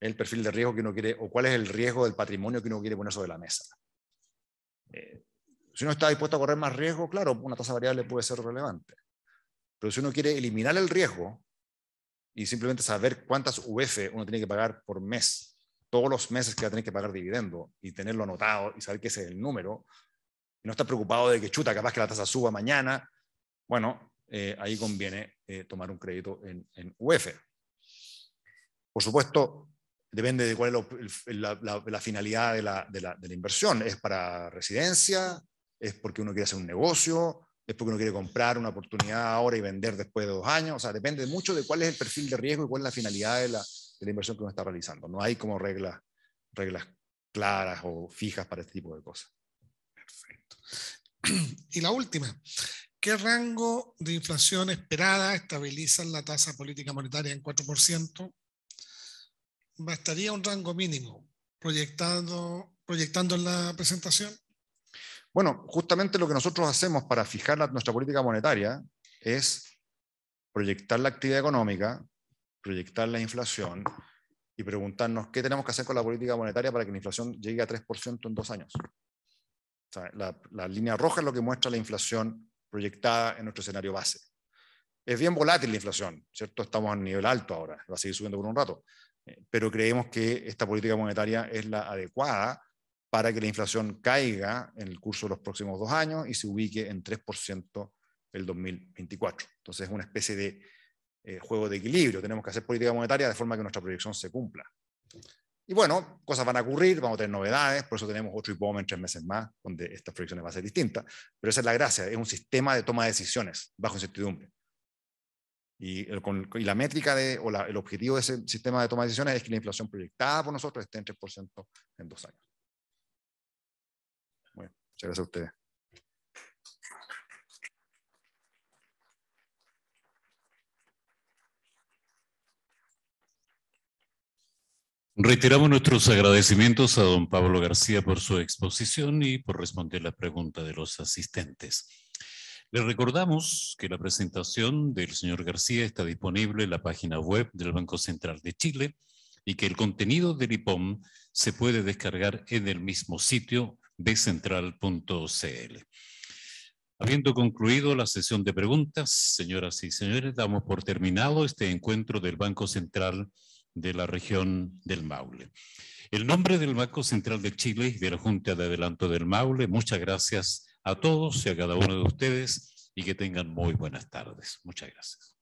El perfil de riesgo que uno quiere, o cuál es el riesgo del patrimonio que uno quiere poner sobre la mesa. Eh, si uno está dispuesto a correr más riesgo, claro, una tasa variable puede ser relevante. Pero si uno quiere eliminar el riesgo y simplemente saber cuántas UF uno tiene que pagar por mes, todos los meses que va a tener que pagar dividendo y tenerlo anotado y saber que es el número, y no estar preocupado de que chuta, capaz que la tasa suba mañana, bueno, eh, ahí conviene eh, tomar un crédito en, en, Por supuesto, depende de cuál es la, finalidad de la, inversión. ¿Es para residencia? ¿Es porque uno quiere hacer un negocio? ¿Es porque uno quiere comprar una oportunidad ahora y vender después de dos años? O sea, depende mucho de cuál es el perfil de riesgo y cuál es la finalidad de la, inversión que uno está realizando. No hay como reglas, reglas claras o fijas para este tipo de cosas. Perfecto. <clears throat> Y la última, ¿Qué rango de inflación esperada estabiliza la tasa política monetaria en 4%? ¿Bastaría un rango mínimo proyectando en la presentación? Bueno, justamente lo que nosotros hacemos para fijar nuestra política monetaria es proyectar la actividad económica, proyectar la inflación y preguntarnos qué tenemos que hacer con la política monetaria para que la inflación llegue a 3% en dos años. la línea roja es lo que muestra la inflación proyectada en nuestro escenario base. Es bien volátil la inflación, ¿cierto? Estamos a nivel alto ahora, va a seguir subiendo por un rato, eh, pero creemos que esta política monetaria es la adecuada para que la inflación caiga en el curso de los próximos dos años y se ubique en 3% el 2024. Entonces es una especie de eh, juego de equilibrio. Tenemos que hacer política monetaria de forma que nuestra proyección se cumpla. Y bueno, cosas van a ocurrir, vamos a tener novedades, por eso tenemos otro hipo en tres meses más, donde estas proyecciones van a ser distintas. Pero esa es la gracia, es un sistema de toma de decisiones bajo incertidumbre. Y, la métrica de, o la, el objetivo de ese sistema de toma de decisiones es que la inflación proyectada por nosotros esté en 3% en dos años. Bueno, muchas gracias a ustedes. Reiteramos nuestros agradecimientos a don Pablo García por su exposición y por responder la pregunta de los asistentes. Le recordamos que la presentación del señor García está disponible en la página web del Banco Central de Chile y que el contenido del IPOM se puede descargar en el mismo sitio de Habiendo concluido la sesión de preguntas, señoras y señores, damos por terminado este encuentro del Banco Central de de la región del Maule. El nombre del Banco Central de Chile y de la Junta de Adelanto del Maule, muchas gracias a todos y a cada uno de ustedes y que tengan muy buenas tardes. Muchas gracias.